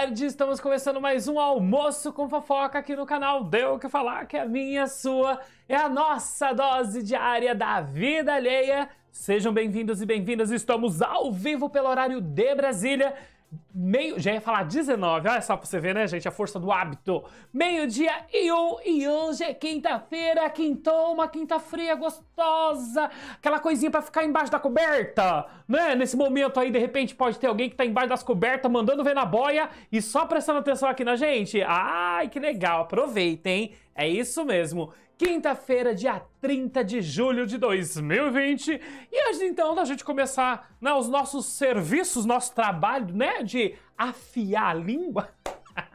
tarde, estamos começando mais um almoço com fofoca aqui no canal Deu o que falar, que é a minha, sua, é a nossa dose diária da vida alheia. Sejam bem-vindos e bem-vindas, estamos ao vivo pelo horário de Brasília meio. Já ia falar 19, olha só pra você ver, né, gente? A força do hábito. Meio-dia e um, e hoje é quinta-feira, quintou, uma quinta fria, gostosa. Aquela coisinha pra ficar embaixo da coberta, né? Nesse momento aí, de repente, pode ter alguém que tá embaixo das cobertas, mandando ver na boia e só prestando atenção aqui na gente. Ai, que legal, aproveitem, hein? É isso mesmo, quinta-feira, dia 30 de julho de 2020. E antes então da gente começar né, os nossos serviços, nosso trabalho, né, de afiar a língua.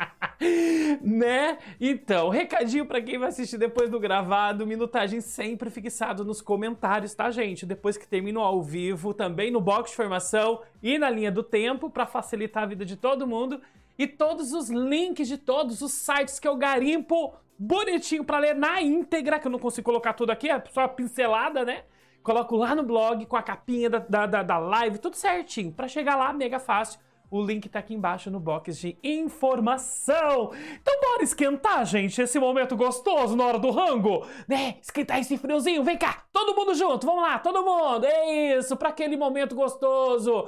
né? Então, recadinho para quem vai assistir depois do gravado, minutagem sempre fixado nos comentários, tá, gente? Depois que termino ao vivo, também no box de formação e na linha do tempo para facilitar a vida de todo mundo. E todos os links de todos os sites que eu garimpo bonitinho para ler na íntegra, que eu não consigo colocar tudo aqui, é só pincelada, né? Coloco lá no blog com a capinha da, da, da, da live, tudo certinho. Para chegar lá, mega fácil. O link tá aqui embaixo no box de informação. Então bora esquentar, gente, esse momento gostoso na hora do rango, né? Esquentar esse friozinho. Vem cá, todo mundo junto, vamos lá, todo mundo. É isso, para aquele momento gostoso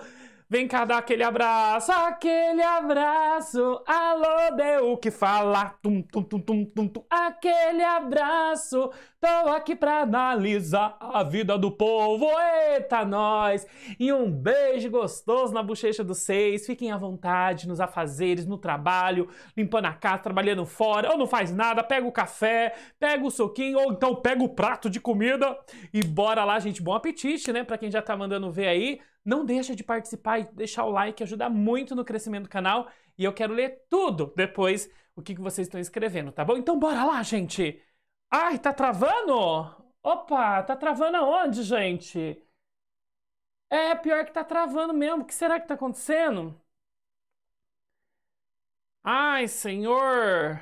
Vem cá dar aquele abraço, aquele abraço. Alô, deu o que falar. Tum, tum, tum, tum, tum, tum. Aquele abraço. Tô aqui pra analisar a vida do povo. Eita, nós! E um beijo gostoso na bochecha dos seis. Fiquem à vontade nos afazeres, no trabalho, limpando a casa, trabalhando fora. Ou não faz nada, pega o café, pega o suquinho ou então pega o prato de comida e bora lá, gente. Bom apetite, né? Pra quem já tá mandando ver aí. Não deixa de participar e deixar o like, ajuda muito no crescimento do canal. E eu quero ler tudo depois o que, que vocês estão escrevendo, tá bom? Então bora lá, gente! Ai, tá travando? Opa, tá travando aonde, gente? É, pior que tá travando mesmo. O que será que tá acontecendo? Ai, senhor!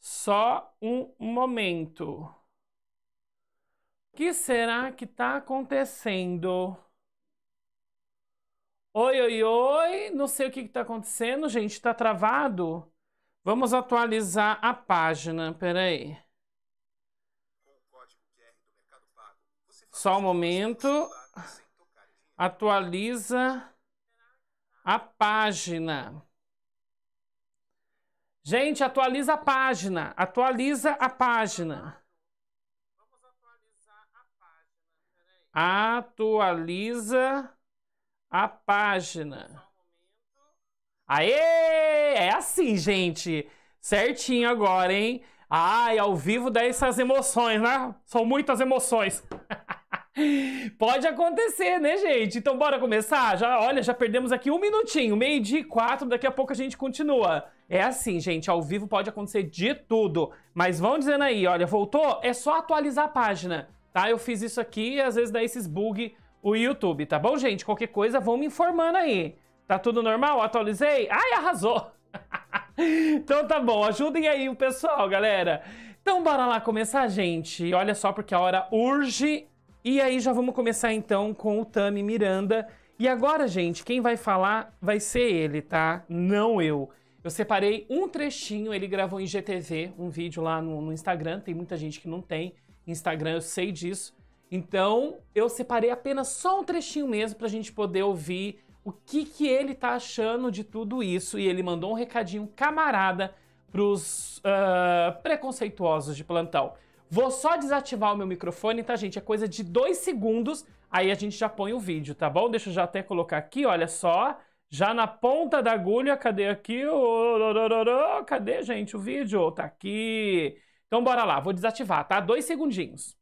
Só um momento que será que tá acontecendo? Oi, oi, oi. Não sei o que, que tá acontecendo, gente. Tá travado? Vamos atualizar a página. Peraí. Só um momento. Atualiza a página. Gente, atualiza a página. Atualiza a página. Atualiza a página. Aê! É assim, gente. Certinho agora, hein? Ai, ao vivo dá essas emoções, né? São muitas emoções. Pode acontecer, né, gente? Então bora começar? Já, olha, já perdemos aqui um minutinho, meio dia e quatro, daqui a pouco a gente continua. É assim, gente, ao vivo pode acontecer de tudo. Mas vão dizendo aí, olha, voltou? É só atualizar a página tá? Eu fiz isso aqui e às vezes dá esses bug o YouTube, tá bom, gente? Qualquer coisa, vão me informando aí. Tá tudo normal? Atualizei? Ai, arrasou! então tá bom, ajudem aí o pessoal, galera. Então bora lá começar, gente. Olha só, porque a hora urge. E aí já vamos começar então com o Tami Miranda. E agora, gente, quem vai falar vai ser ele, tá? Não eu. Eu separei um trechinho, ele gravou em GTV, um vídeo lá no, no Instagram, tem muita gente que não tem. Instagram, eu sei disso. Então, eu separei apenas só um trechinho mesmo para a gente poder ouvir o que, que ele tá achando de tudo isso. E ele mandou um recadinho camarada pros uh, preconceituosos de plantão. Vou só desativar o meu microfone, tá, gente? É coisa de dois segundos, aí a gente já põe o vídeo, tá bom? Deixa eu já até colocar aqui, olha só. Já na ponta da agulha, cadê aqui? Oh, oh, oh, cadê, gente, o vídeo? Tá aqui. Então bora lá, vou desativar, tá? Dois segundinhos.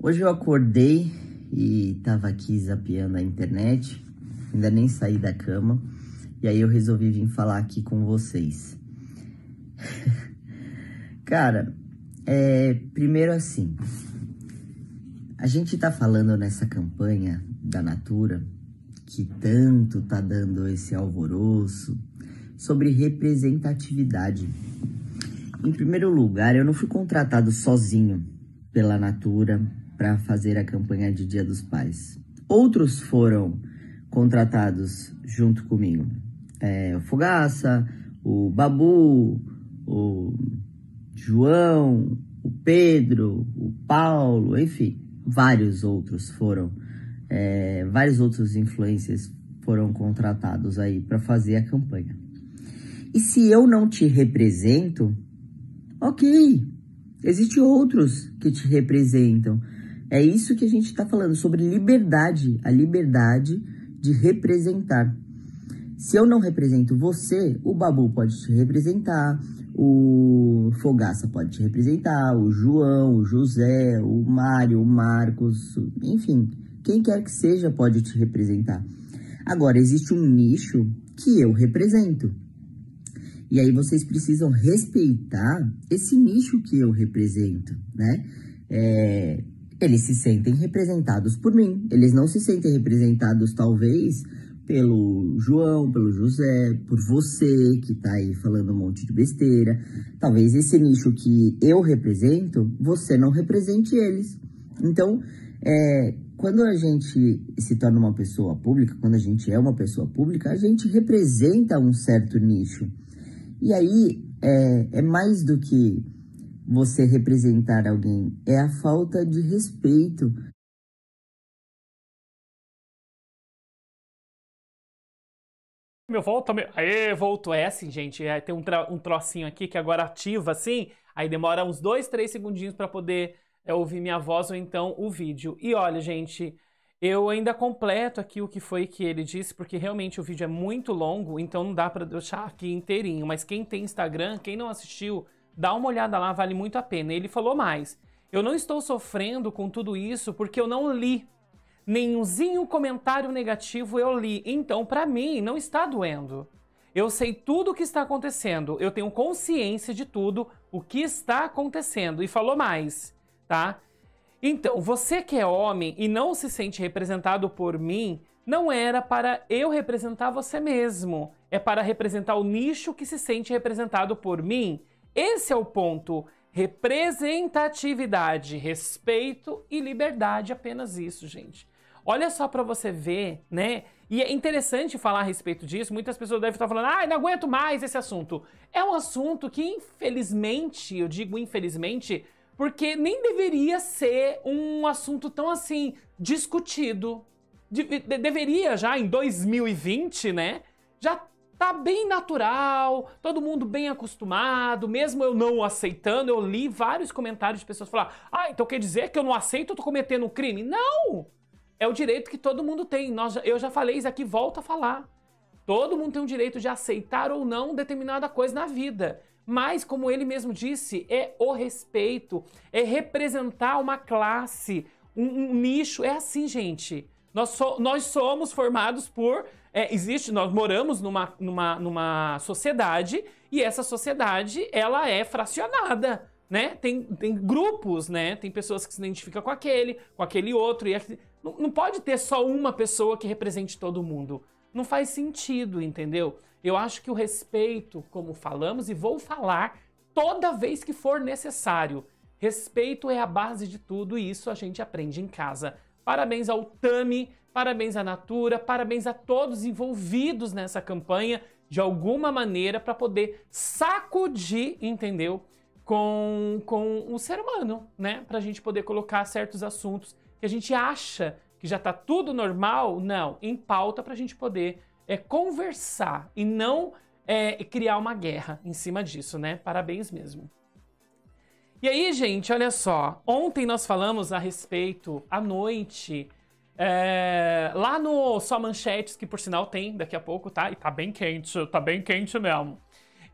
Hoje eu acordei e tava aqui zapeando a internet, ainda nem saí da cama, e aí eu resolvi vir falar aqui com vocês. Cara, é, primeiro assim, a gente tá falando nessa campanha da Natura que tanto tá dando esse alvoroço sobre representatividade. Em primeiro lugar, eu não fui contratado sozinho pela Natura para fazer a campanha de Dia dos Pais. Outros foram contratados junto comigo. É, o Fogaça, o Babu, o João, o Pedro, o Paulo, enfim, vários outros foram é, vários outros influencers foram contratados aí para fazer a campanha. E se eu não te represento, ok, existem outros que te representam. É isso que a gente está falando sobre liberdade, a liberdade de representar. Se eu não represento você, o Babu pode te representar, o Fogaça pode te representar, o João, o José, o Mário, o Marcos, enfim, quem quer que seja pode te representar. Agora, existe um nicho que eu represento. E aí vocês precisam respeitar esse nicho que eu represento, né? É, eles se sentem representados por mim. Eles não se sentem representados, talvez, pelo João, pelo José, por você que tá aí falando um monte de besteira. Talvez esse nicho que eu represento, você não represente eles. Então, é, quando a gente se torna uma pessoa pública, quando a gente é uma pessoa pública, a gente representa um certo nicho. E aí é, é mais do que você representar alguém, é a falta de respeito. Meu, volta, meu. Aê, voltou. É assim, gente. É, tem um, um trocinho aqui que agora ativa, assim. Aí demora uns dois, três segundinhos para poder é ouvir minha voz ou então o vídeo. E olha, gente, eu ainda completo aqui o que foi que ele disse, porque realmente o vídeo é muito longo, então não dá para deixar aqui inteirinho. Mas quem tem Instagram, quem não assistiu, dá uma olhada lá, vale muito a pena. Ele falou mais: eu não estou sofrendo com tudo isso porque eu não li. Nenhumzinho comentário negativo eu li, então para mim não está doendo. Eu sei tudo o que está acontecendo, eu tenho consciência de tudo o que está acontecendo. E falou mais: tá? Então, você que é homem e não se sente representado por mim, não era para eu representar você mesmo, é para representar o nicho que se sente representado por mim. Esse é o ponto. Representatividade, respeito e liberdade, apenas isso, gente. Olha só para você ver, né? E é interessante falar a respeito disso. Muitas pessoas devem estar falando, ai, ah, não aguento mais esse assunto. É um assunto que, infelizmente, eu digo infelizmente, porque nem deveria ser um assunto tão assim discutido. De, de, deveria já em 2020, né? Já tá bem natural, todo mundo bem acostumado, mesmo eu não aceitando, eu li vários comentários de pessoas falar: "Ah, então quer dizer que eu não aceito, eu tô cometendo um crime?". Não! É o direito que todo mundo tem. Nós, eu já falei isso aqui, volto a falar. Todo mundo tem o direito de aceitar ou não determinada coisa na vida mas, como ele mesmo disse, é o respeito, é representar uma classe, um, um nicho. É assim, gente. Nós, so, nós somos formados por. É, existe, nós moramos numa, numa, numa sociedade e essa sociedade ela é fracionada. Né? Tem, tem grupos, né? Tem pessoas que se identificam com aquele, com aquele outro. e Não, não pode ter só uma pessoa que represente todo mundo. Não faz sentido, entendeu? Eu acho que o respeito, como falamos, e vou falar toda vez que for necessário. Respeito é a base de tudo e isso a gente aprende em casa. Parabéns ao Tami, parabéns à Natura, parabéns a todos envolvidos nessa campanha de alguma maneira para poder sacudir, entendeu? Com, com o ser humano, né? Para a gente poder colocar certos assuntos que a gente acha que já está tudo normal, não, em pauta para a gente poder é, conversar e não é, criar uma guerra em cima disso, né? Parabéns mesmo. E aí, gente, olha só. Ontem nós falamos a respeito, à noite, é, lá no Só Manchetes, que por sinal tem daqui a pouco, tá? E tá bem quente, tá bem quente mesmo.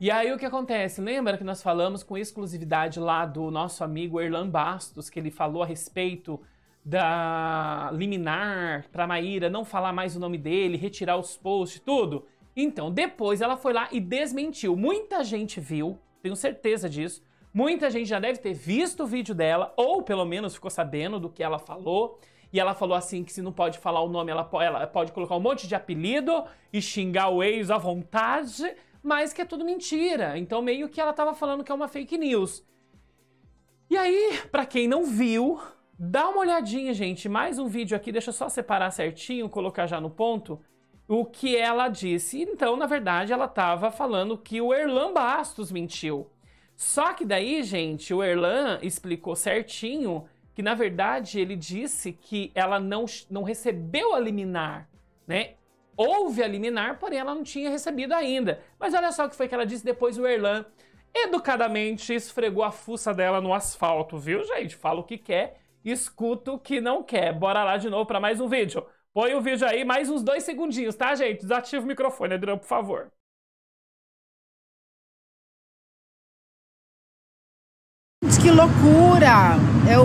E aí o que acontece? Lembra que nós falamos com exclusividade lá do nosso amigo Erlan Bastos, que ele falou a respeito da liminar para Maíra não falar mais o nome dele, retirar os posts, tudo. Então, depois ela foi lá e desmentiu. Muita gente viu, tenho certeza disso. Muita gente já deve ter visto o vídeo dela, ou pelo menos ficou sabendo do que ela falou. E ela falou assim que se não pode falar o nome, ela, ela pode colocar um monte de apelido e xingar o ex à vontade, mas que é tudo mentira. Então meio que ela tava falando que é uma fake news. E aí, para quem não viu, Dá uma olhadinha, gente, mais um vídeo aqui, deixa eu só separar certinho, colocar já no ponto o que ela disse. Então, na verdade, ela estava falando que o Erlan Bastos mentiu. Só que daí, gente, o Erlan explicou certinho que, na verdade, ele disse que ela não, não recebeu a liminar, né? Houve a liminar, porém ela não tinha recebido ainda. Mas olha só o que foi que ela disse depois o Erlan educadamente esfregou a fuça dela no asfalto, viu, gente? Fala o que quer, escuta o que não quer. Bora lá de novo para mais um vídeo. Põe o vídeo aí, mais uns dois segundinhos, tá, gente? Desativa o microfone, Adriano, por favor. Que loucura! Eu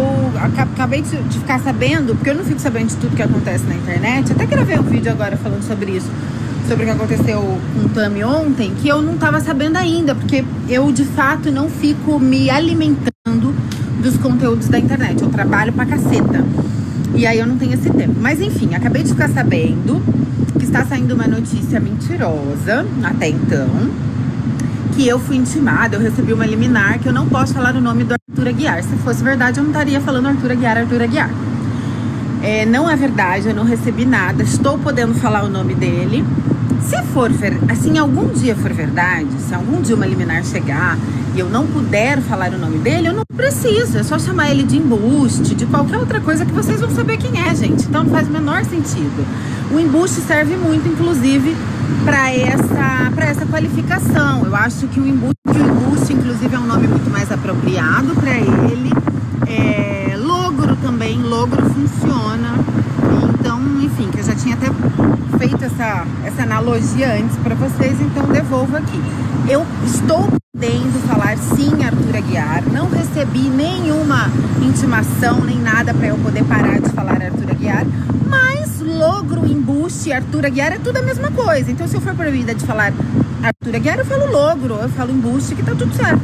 acabei de ficar sabendo, porque eu não fico sabendo de tudo que acontece na internet. Até gravei um vídeo agora falando sobre isso, sobre o que aconteceu com o Tami ontem, que eu não tava sabendo ainda, porque eu de fato não fico me alimentando dos conteúdos da internet. Eu trabalho pra caceta. E aí eu não tenho esse tempo. Mas enfim, acabei de ficar sabendo que está saindo uma notícia mentirosa até então. Que eu fui intimada, eu recebi uma liminar que eu não posso falar o nome do Arthur Aguiar. Se fosse verdade, eu não estaria falando Arthur Aguiar, Arthur Aguiar. É, não é verdade, eu não recebi nada, estou podendo falar o nome dele. Se for, assim, algum dia for verdade, se algum dia uma liminar chegar e eu não puder falar o nome dele, eu não preciso. É só chamar ele de embuste, de qualquer outra coisa que vocês vão saber quem é, gente. Então não faz o menor sentido. O embuste serve muito, inclusive, para essa, para essa qualificação. Eu acho que o embuste, o embuste, inclusive, é um nome muito mais apropriado para ele. É, logro também, logro funciona. Então, enfim, que eu já tinha até feito essa, essa analogia antes para vocês, então devolvo aqui. Eu estou podendo falar sim, Arthur Aguiar. Não recebi nenhuma intimação nem nada para eu poder parar de falar Arthur Aguiar, mas logro, embuste, Arthur Aguiar é tudo a mesma coisa. Então, se eu for proibida de falar Arthur Aguiar, eu falo logro, eu falo embuste, que tá tudo certo.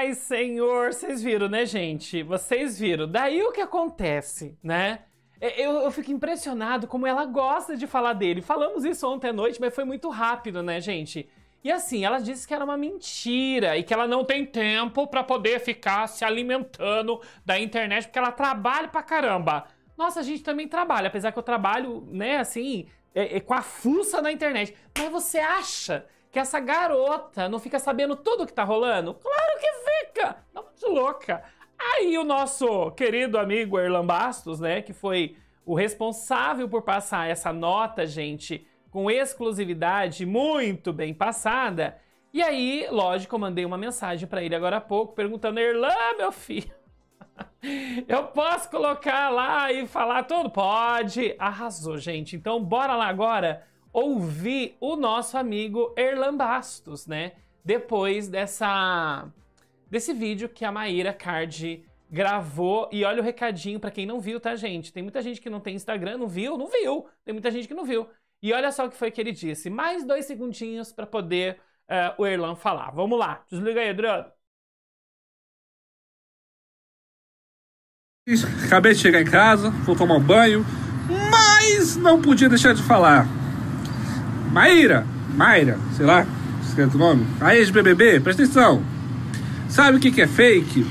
Ai, senhor, vocês viram, né, gente? Vocês viram. Daí o que acontece, né? Eu, eu, fico impressionado como ela gosta de falar dele. Falamos isso ontem à noite, mas foi muito rápido, né, gente? E assim, ela disse que era uma mentira e que ela não tem tempo para poder ficar se alimentando da internet porque ela trabalha pra caramba. Nossa, a gente também trabalha, apesar que eu trabalho, né, assim, é, é, com a fuça na internet. Mas você acha que essa garota não fica sabendo tudo que tá rolando? Claro que fica! Dá tá de louca. Aí o nosso querido amigo Erlan Bastos, né, que foi o responsável por passar essa nota, gente, com exclusividade muito bem passada. E aí, lógico, eu mandei uma mensagem para ele agora há pouco perguntando: "Erlan, meu filho, eu posso colocar lá e falar tudo? Pode. Arrasou, gente. Então bora lá agora ouvir o nosso amigo Erlan Bastos, né? Depois dessa desse vídeo que a Maíra Card gravou. E olha o recadinho para quem não viu, tá, gente? Tem muita gente que não tem Instagram, não viu, não viu. Tem muita gente que não viu. E olha só o que foi que ele disse. Mais dois segundinhos para poder uh, o Erlan falar. Vamos lá. Desliga aí, Adriano. Acabei de chegar em casa, vou tomar um banho, mas não podia deixar de falar. Maíra, Maíra, sei lá, escrito o nome, a ex-BBB, presta atenção. Sabe o que, que é fake?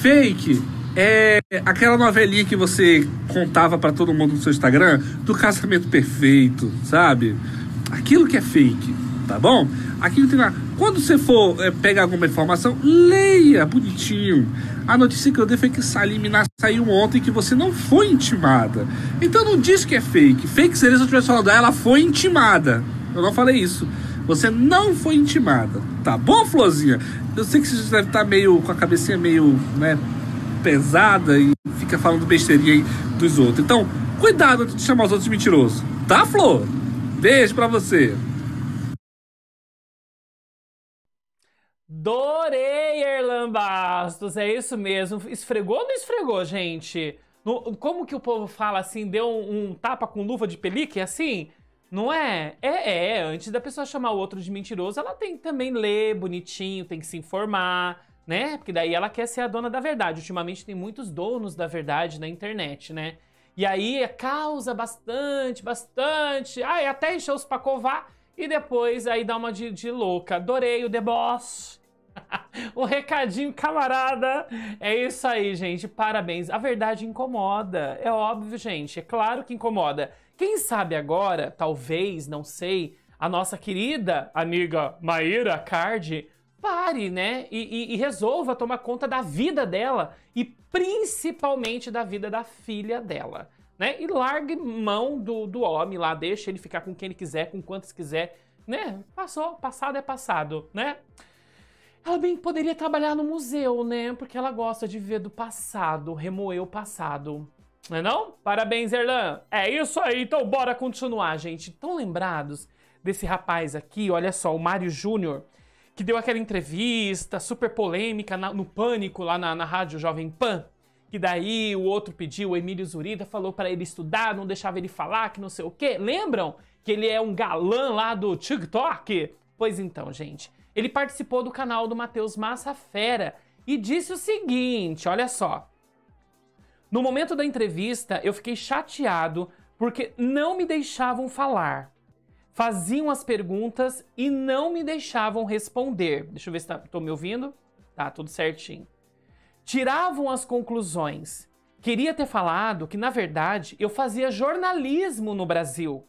Fake é aquela novelinha que você contava para todo mundo no seu Instagram do casamento perfeito, sabe? Aquilo que é fake, tá bom? Aquilo tem lá quando você for é, pegar alguma informação, leia bonitinho. A notícia que eu dei foi que essa saiu ontem que você não foi intimada. Então não diz que é fake. Fake seria se eu tivesse falado, ah, ela foi intimada. Eu não falei isso. Você não foi intimada. Tá bom, Florzinha? Eu sei que você deve estar tá meio com a cabecinha meio, né, pesada e fica falando besteirinha aí dos outros. Então, cuidado de chamar os outros de mentiroso. Tá, Flor? Beijo pra você. Dorei, Erlan Bastos, é isso mesmo. Esfregou ou não esfregou, gente? No, como que o povo fala assim, deu um, um tapa com luva de pelique, assim? Não é? é? É, é. Antes da pessoa chamar o outro de mentiroso, ela tem que também ler bonitinho, tem que se informar, né? Porque daí ela quer ser a dona da verdade. Ultimamente tem muitos donos da verdade na internet, né? E aí é, causa bastante, bastante. Ah, até encheu os pacová E depois aí dá uma de, de louca. Adorei o deboche. o recadinho, camarada. É isso aí, gente. Parabéns. A verdade incomoda. É óbvio, gente. É claro que incomoda. Quem sabe agora, talvez, não sei, a nossa querida amiga Maíra Cardi pare, né? E, e, e, resolva tomar conta da vida dela e principalmente da vida da filha dela, né? E largue mão do, do homem lá, deixa ele ficar com quem ele quiser, com quantos quiser, né? Passou, passado é passado, né? Ela bem poderia trabalhar no museu, né? Porque ela gosta de ver do passado, remoer o passado. Não é não? Parabéns, Erlan. É isso aí, então bora continuar, gente. Tão lembrados desse rapaz aqui, olha só, o Mário Júnior, que deu aquela entrevista super polêmica na, no Pânico, lá na, na rádio Jovem Pan, que daí o outro pediu, o Emílio Zurita, falou para ele estudar, não deixava ele falar, que não sei o quê. Lembram que ele é um galã lá do TikTok? Pois então, gente, ele participou do canal do Matheus Massafera e disse o seguinte: olha só. No momento da entrevista, eu fiquei chateado porque não me deixavam falar. Faziam as perguntas e não me deixavam responder. Deixa eu ver se tá, tô me ouvindo. Tá, tudo certinho. Tiravam as conclusões. Queria ter falado que, na verdade, eu fazia jornalismo no Brasil.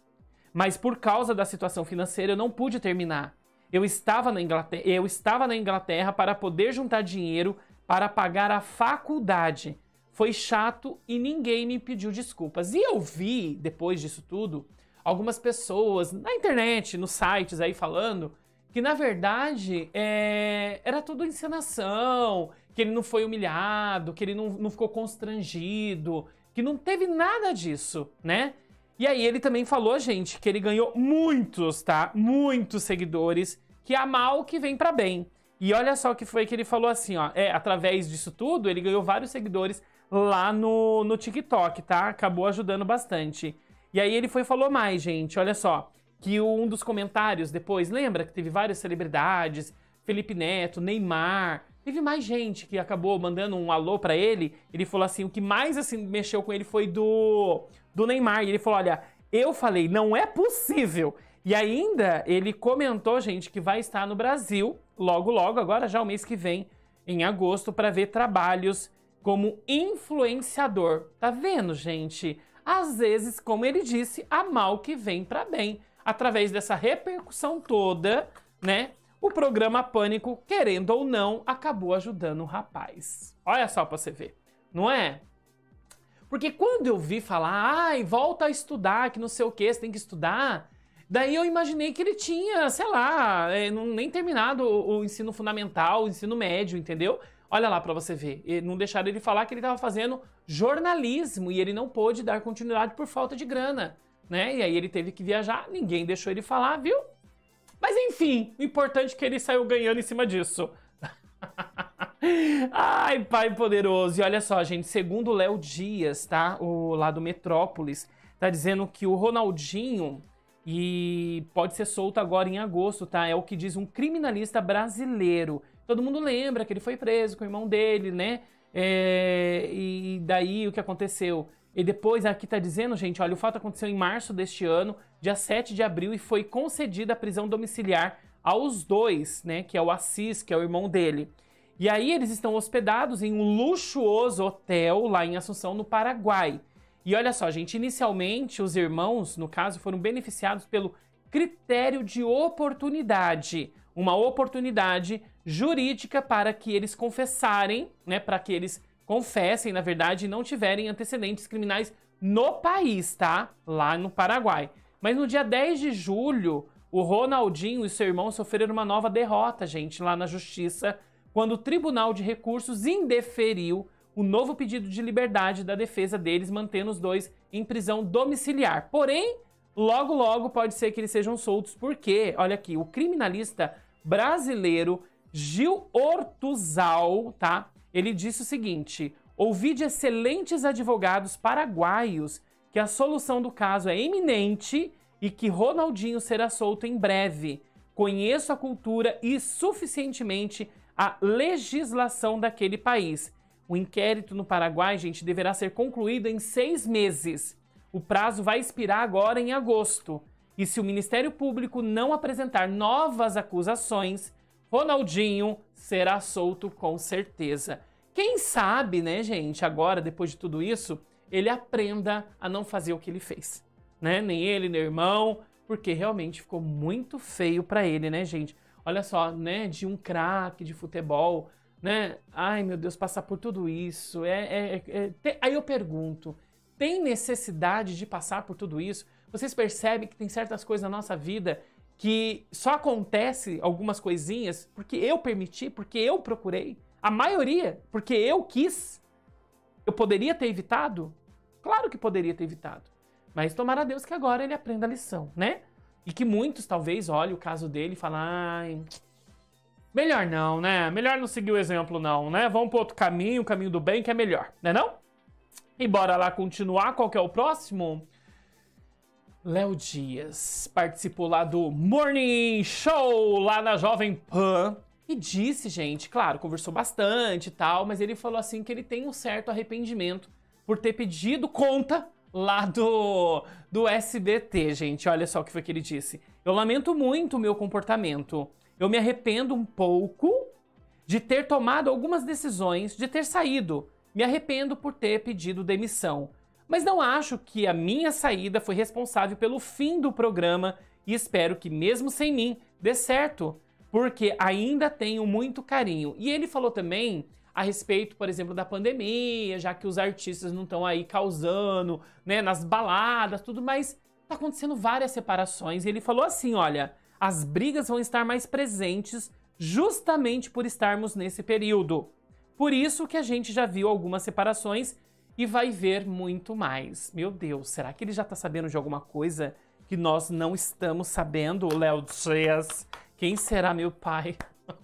Mas por causa da situação financeira, eu não pude terminar. Eu estava na Inglaterra, eu estava na Inglaterra para poder juntar dinheiro para pagar a faculdade. Foi chato e ninguém me pediu desculpas. E eu vi, depois disso tudo, algumas pessoas na internet, nos sites aí falando que na verdade é... era tudo encenação, que ele não foi humilhado, que ele não, não ficou constrangido, que não teve nada disso, né? E aí ele também falou, gente, que ele ganhou muitos, tá? Muitos seguidores que há é mal que vem para bem. E olha só que foi que ele falou assim, ó. É, através disso tudo, ele ganhou vários seguidores lá no, no TikTok, tá? Acabou ajudando bastante. E aí ele foi e falou mais, gente. Olha só. Que um dos comentários depois, lembra que teve várias celebridades, Felipe Neto, Neymar, Teve mais gente que acabou mandando um alô para ele. Ele falou assim: o que mais assim mexeu com ele foi do, do Neymar. E ele falou: olha, eu falei, não é possível e ainda ele comentou, gente, que vai estar no Brasil logo, logo, agora já o mês que vem, em agosto, para ver trabalhos como influenciador. Tá vendo, gente? Às vezes, como ele disse, a mal que vem para bem. Através dessa repercussão toda, né? O programa Pânico, querendo ou não, acabou ajudando o rapaz. Olha só pra você ver, não é? Porque quando eu vi falar, ai, volta a estudar, que não sei o que, você tem que estudar, Daí eu imaginei que ele tinha, sei lá, é, nem terminado o, ensino fundamental, o ensino médio, entendeu? Olha lá para você ver. Não deixaram ele falar que ele estava fazendo jornalismo e ele não pôde dar continuidade por falta de grana, né? E aí ele teve que viajar, ninguém deixou ele falar, viu? Mas enfim, o importante é que ele saiu ganhando em cima disso. Ai, pai poderoso. E olha só, gente, segundo o Léo Dias, tá? O lá do Metrópolis, tá dizendo que o Ronaldinho e pode ser solto agora em agosto, tá? É o que diz um criminalista brasileiro. Todo mundo lembra que ele foi preso com o irmão dele, né? É... e daí o que aconteceu? E depois aqui tá dizendo, gente, olha, o fato aconteceu em março deste ano, dia 7 de abril, e foi concedida a prisão domiciliar aos dois, né? Que é o Assis, que é o irmão dele. E aí eles estão hospedados em um luxuoso hotel lá em Assunção, no Paraguai. E olha só, gente, inicialmente os irmãos, no caso, foram beneficiados pelo critério de oportunidade, uma oportunidade jurídica para que eles confessarem, né, para que eles confessem, na verdade, e não tiverem antecedentes criminais no país, tá? Lá no Paraguai. Mas no dia 10 de julho, o Ronaldinho e seu irmão sofreram uma nova derrota, gente, lá na justiça, quando o Tribunal de Recursos indeferiu o novo pedido de liberdade da defesa deles, mantendo os dois em prisão domiciliar. Porém, logo logo pode ser que eles sejam soltos, porque, olha aqui, o criminalista brasileiro Gil Ortuzal, tá? Ele disse o seguinte: ouvi de excelentes advogados paraguaios que a solução do caso é iminente e que Ronaldinho será solto em breve. Conheço a cultura e suficientemente a legislação daquele país. O inquérito no Paraguai, gente, deverá ser concluído em seis meses. O prazo vai expirar agora em agosto. E se o Ministério Público não apresentar novas acusações, Ronaldinho será solto com certeza. Quem sabe, né, gente, agora, depois de tudo isso, ele aprenda a não fazer o que ele fez. Né? Nem ele, nem o irmão, porque realmente ficou muito feio para ele, né, gente? Olha só, né, de um craque de futebol né? Ai, meu Deus, passar por tudo isso. É, é, é, é Aí eu pergunto, tem necessidade de passar por tudo isso? Vocês percebem que tem certas coisas na nossa vida que só acontece algumas coisinhas porque eu permiti, porque eu procurei. A maioria, porque eu quis. Eu poderia ter evitado? Claro que poderia ter evitado. Mas tomara Deus que agora ele aprenda a lição, né? E que muitos talvez olhem o caso dele e falem, ai, Melhor não, né? Melhor não seguir o exemplo, não, né? Vamos pro outro caminho, o caminho do bem, que é melhor, né não? E bora lá continuar, qual que é o próximo? Léo Dias participou lá do Morning Show, lá na Jovem Pan, e disse, gente, claro, conversou bastante e tal, mas ele falou assim que ele tem um certo arrependimento por ter pedido conta lá do, do SBT, gente. Olha só o que foi que ele disse. Eu lamento muito o meu comportamento. Eu me arrependo um pouco de ter tomado algumas decisões, de ter saído. Me arrependo por ter pedido demissão. Mas não acho que a minha saída foi responsável pelo fim do programa e espero que, mesmo sem mim, dê certo, porque ainda tenho muito carinho. E ele falou também a respeito, por exemplo, da pandemia, já que os artistas não estão aí causando, né, nas baladas, tudo, mas tá acontecendo várias separações. E ele falou assim: olha, as brigas vão estar mais presentes justamente por estarmos nesse período. Por isso que a gente já viu algumas separações e vai ver muito mais. Meu Deus, será que ele já tá sabendo de alguma coisa que nós não estamos sabendo, Léo Dias? Quem será meu pai?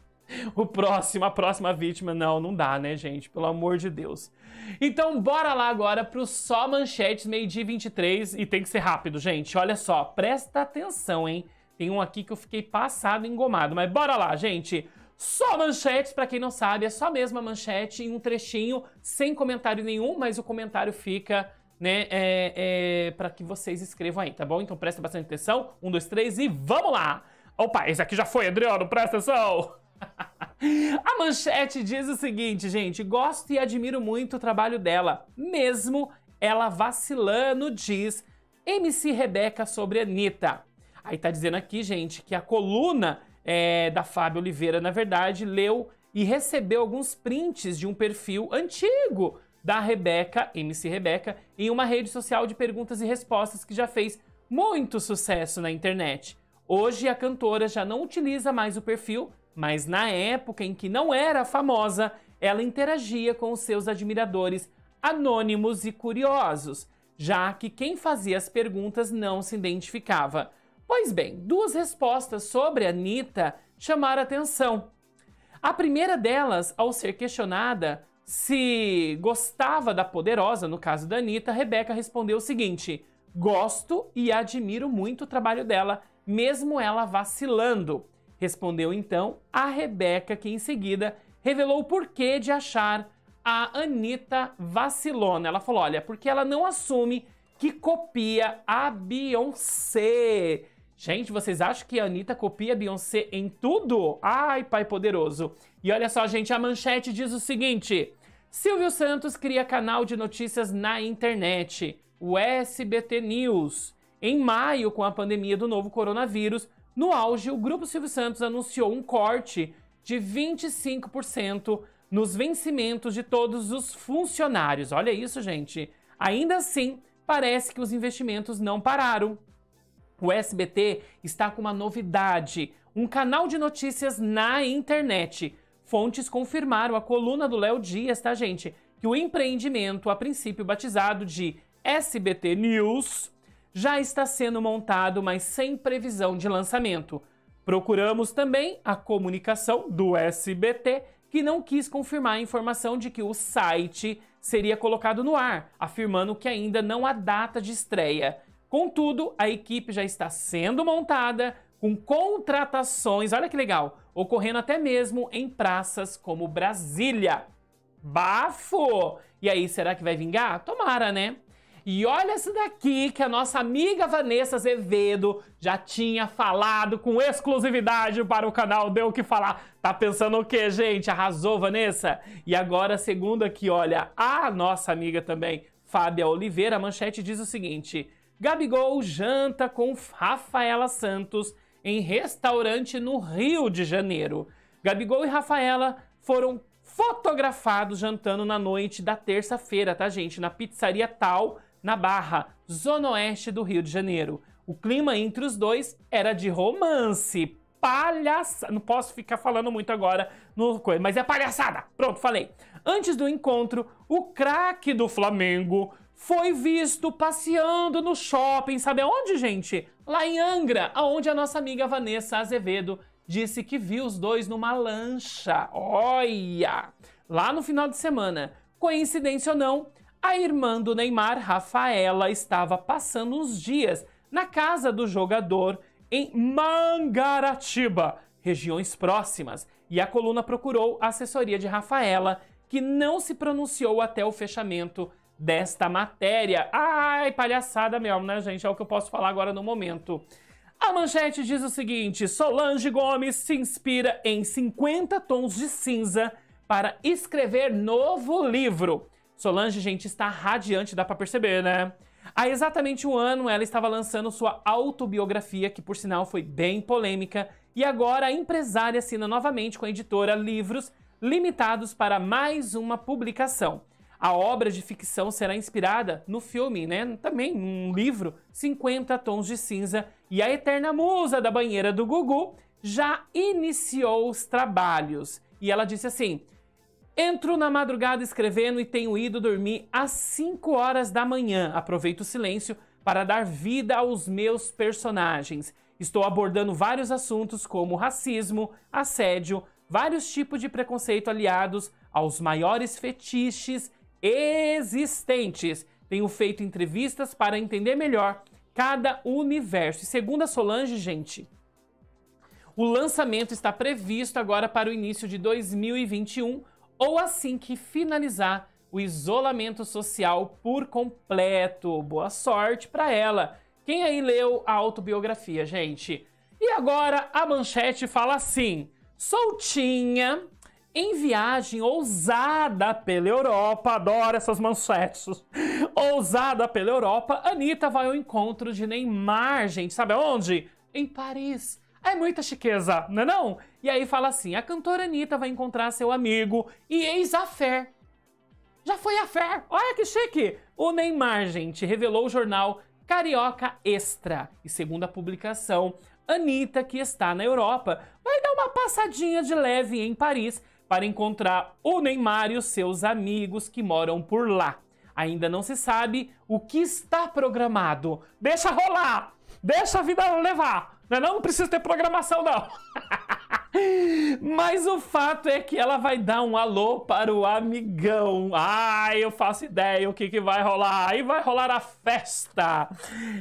o próximo, a próxima vítima. Não, não dá, né, gente? Pelo amor de Deus. Então, bora lá agora pro Só Manchetes, meio-dia 23. E tem que ser rápido, gente. Olha só, presta atenção, hein? Tem um aqui que eu fiquei passado engomado, mas bora lá, gente. Só manchetes, para quem não sabe, é só mesmo a manchete em um trechinho, sem comentário nenhum, mas o comentário fica, né, é, é, para que vocês escrevam aí, tá bom? Então presta bastante atenção. Um, dois, três e vamos lá! Opa, esse aqui já foi, Adriano, presta atenção! A manchete diz o seguinte, gente: gosto e admiro muito o trabalho dela, mesmo ela vacilando, diz MC Rebeca sobre Anitta. Aí tá dizendo aqui, gente, que a coluna é, da Fábio Oliveira, na verdade, leu e recebeu alguns prints de um perfil antigo da Rebeca, MC Rebeca, em uma rede social de perguntas e respostas que já fez muito sucesso na internet. Hoje a cantora já não utiliza mais o perfil, mas na época em que não era famosa, ela interagia com os seus admiradores anônimos e curiosos, já que quem fazia as perguntas não se identificava. Pois bem, duas respostas sobre a Anitta chamaram atenção. A primeira delas, ao ser questionada se gostava da poderosa, no caso da Anitta, Rebeca respondeu o seguinte: Gosto e admiro muito o trabalho dela, mesmo ela vacilando. Respondeu então a Rebeca, que em seguida revelou o porquê de achar a Anitta vacilona. Ela falou: olha, porque ela não assume que copia a Beyoncé. Gente, vocês acham que a Anitta copia a Beyoncé em tudo? Ai, pai poderoso. E olha só, gente, a manchete diz o seguinte: Silvio Santos cria canal de notícias na internet, o SBT News. Em maio, com a pandemia do novo coronavírus, no auge, o Grupo Silvio Santos anunciou um corte de 25% nos vencimentos de todos os funcionários. Olha isso, gente. Ainda assim, parece que os investimentos não pararam. O SBT está com uma novidade: um canal de notícias na internet. Fontes confirmaram a coluna do Léo Dias, tá, gente? Que o empreendimento, a princípio batizado de SBT News, já está sendo montado, mas sem previsão de lançamento. Procuramos também a comunicação do SBT, que não quis confirmar a informação de que o site seria colocado no ar, afirmando que ainda não há data de estreia. Contudo, a equipe já está sendo montada com contratações, olha que legal, ocorrendo até mesmo em praças como Brasília. Bafo! E aí, será que vai vingar? Tomara, né? E olha essa daqui que a nossa amiga Vanessa Azevedo já tinha falado com exclusividade para o canal Deu o que falar. Tá pensando o quê, gente? Arrasou, Vanessa? E agora, segundo aqui, olha, a nossa amiga também, Fábia Oliveira, a manchete diz o seguinte: Gabigol janta com Rafaela Santos em restaurante no Rio de Janeiro. Gabigol e Rafaela foram fotografados jantando na noite da terça-feira, tá, gente? Na pizzaria Tal, na Barra, zona oeste do Rio de Janeiro. O clima entre os dois era de romance. Palhaçada. Não posso ficar falando muito agora no coisa, mas é palhaçada. Pronto, falei. Antes do encontro, o craque do Flamengo foi visto passeando no shopping, sabe aonde, gente? Lá em Angra, aonde a nossa amiga Vanessa Azevedo disse que viu os dois numa lancha. Olha! Lá no final de semana, coincidência ou não, a irmã do Neymar, Rafaela, estava passando uns dias na casa do jogador em Mangaratiba, regiões próximas, e a coluna procurou a assessoria de Rafaela, que não se pronunciou até o fechamento desta matéria. Ai, palhaçada mesmo, né, gente? É o que eu posso falar agora no momento. A manchete diz o seguinte: Solange Gomes se inspira em 50 tons de cinza para escrever novo livro. Solange, gente, está radiante, dá para perceber, né? Há exatamente um ano, ela estava lançando sua autobiografia, que por sinal foi bem polêmica, e agora a empresária assina novamente com a editora livros limitados para mais uma publicação. A obra de ficção será inspirada no filme, né? Também num livro 50 Tons de Cinza e a Eterna Musa da Banheira do Gugu já iniciou os trabalhos. E ela disse assim: Entro na madrugada escrevendo e tenho ido dormir às 5 horas da manhã. Aproveito o silêncio para dar vida aos meus personagens. Estou abordando vários assuntos como racismo, assédio, vários tipos de preconceito aliados aos maiores fetiches existentes. Tenho feito entrevistas para entender melhor cada universo. E segundo a Solange, gente, o lançamento está previsto agora para o início de 2021 ou assim que finalizar o isolamento social por completo. Boa sorte para ela. Quem aí leu a autobiografia, gente? E agora a manchete fala assim: soltinha, em viagem ousada pela Europa, adoro essas manchetes. Ousada pela Europa, Anitta vai ao encontro de Neymar, gente. Sabe aonde? Em Paris. É muita chiqueza, não é não? E aí fala assim, a cantora Anitta vai encontrar seu amigo e ex-affair. Já foi a fé, olha que chique! O Neymar, gente, revelou o jornal Carioca Extra. E segundo a publicação, Anitta, que está na Europa, vai dar uma passadinha de leve em Paris para encontrar o Neymar e os seus amigos que moram por lá. Ainda não se sabe o que está programado. Deixa rolar! Deixa a vida levar! Não, é não precisa ter programação, não! Mas o fato é que ela vai dar um alô para o amigão. Ai, ah, eu faço ideia o que, que vai rolar. Aí vai rolar a festa.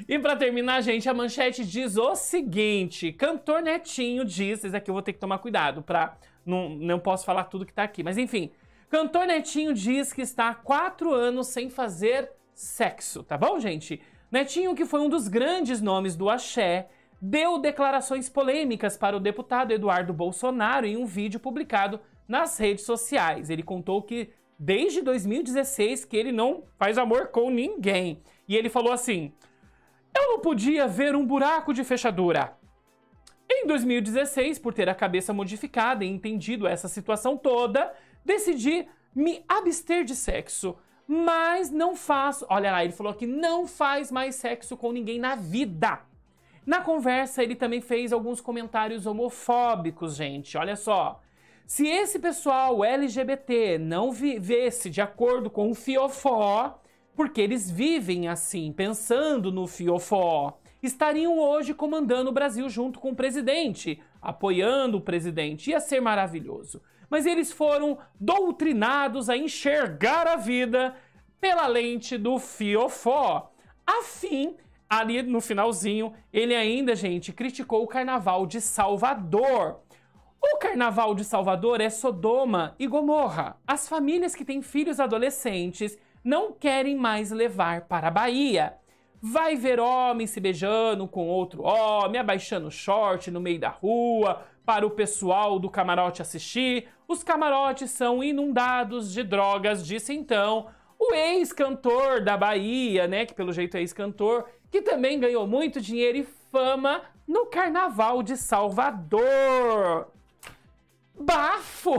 E para terminar, gente, a manchete diz o seguinte: cantor Netinho diz, esse aqui eu vou ter que tomar cuidado para não, não posso falar tudo que tá aqui. Mas enfim, cantor Netinho diz que está há quatro anos sem fazer sexo, tá bom, gente? Netinho, que foi um dos grandes nomes do axé, deu declarações polêmicas para o deputado Eduardo Bolsonaro em um vídeo publicado nas redes sociais. Ele contou que desde 2016 que ele não faz amor com ninguém. E ele falou assim: "Eu não podia ver um buraco de fechadura. Em 2016, por ter a cabeça modificada e entendido essa situação toda, decidi me abster de sexo. Mas não faço. Olha lá, ele falou que não faz mais sexo com ninguém na vida. Na conversa, ele também fez alguns comentários homofóbicos, gente. Olha só. Se esse pessoal LGBT não vivesse de acordo com o fiofó, porque eles vivem assim, pensando no fiofó, estariam hoje comandando o Brasil junto com o presidente, apoiando o presidente. Ia ser maravilhoso. Mas eles foram doutrinados a enxergar a vida pela lente do fiofó. Afim, ali no finalzinho, ele ainda, gente, criticou o carnaval de Salvador. O carnaval de Salvador é Sodoma e Gomorra. As famílias que têm filhos adolescentes não querem mais levar para a Bahia. Vai ver homem se beijando com outro homem, abaixando short no meio da rua, para o pessoal do camarote assistir. Os camarotes são inundados de drogas, disse então o ex-cantor da Bahia, né, que pelo jeito é ex-cantor, que também ganhou muito dinheiro e fama no Carnaval de Salvador. Bafo!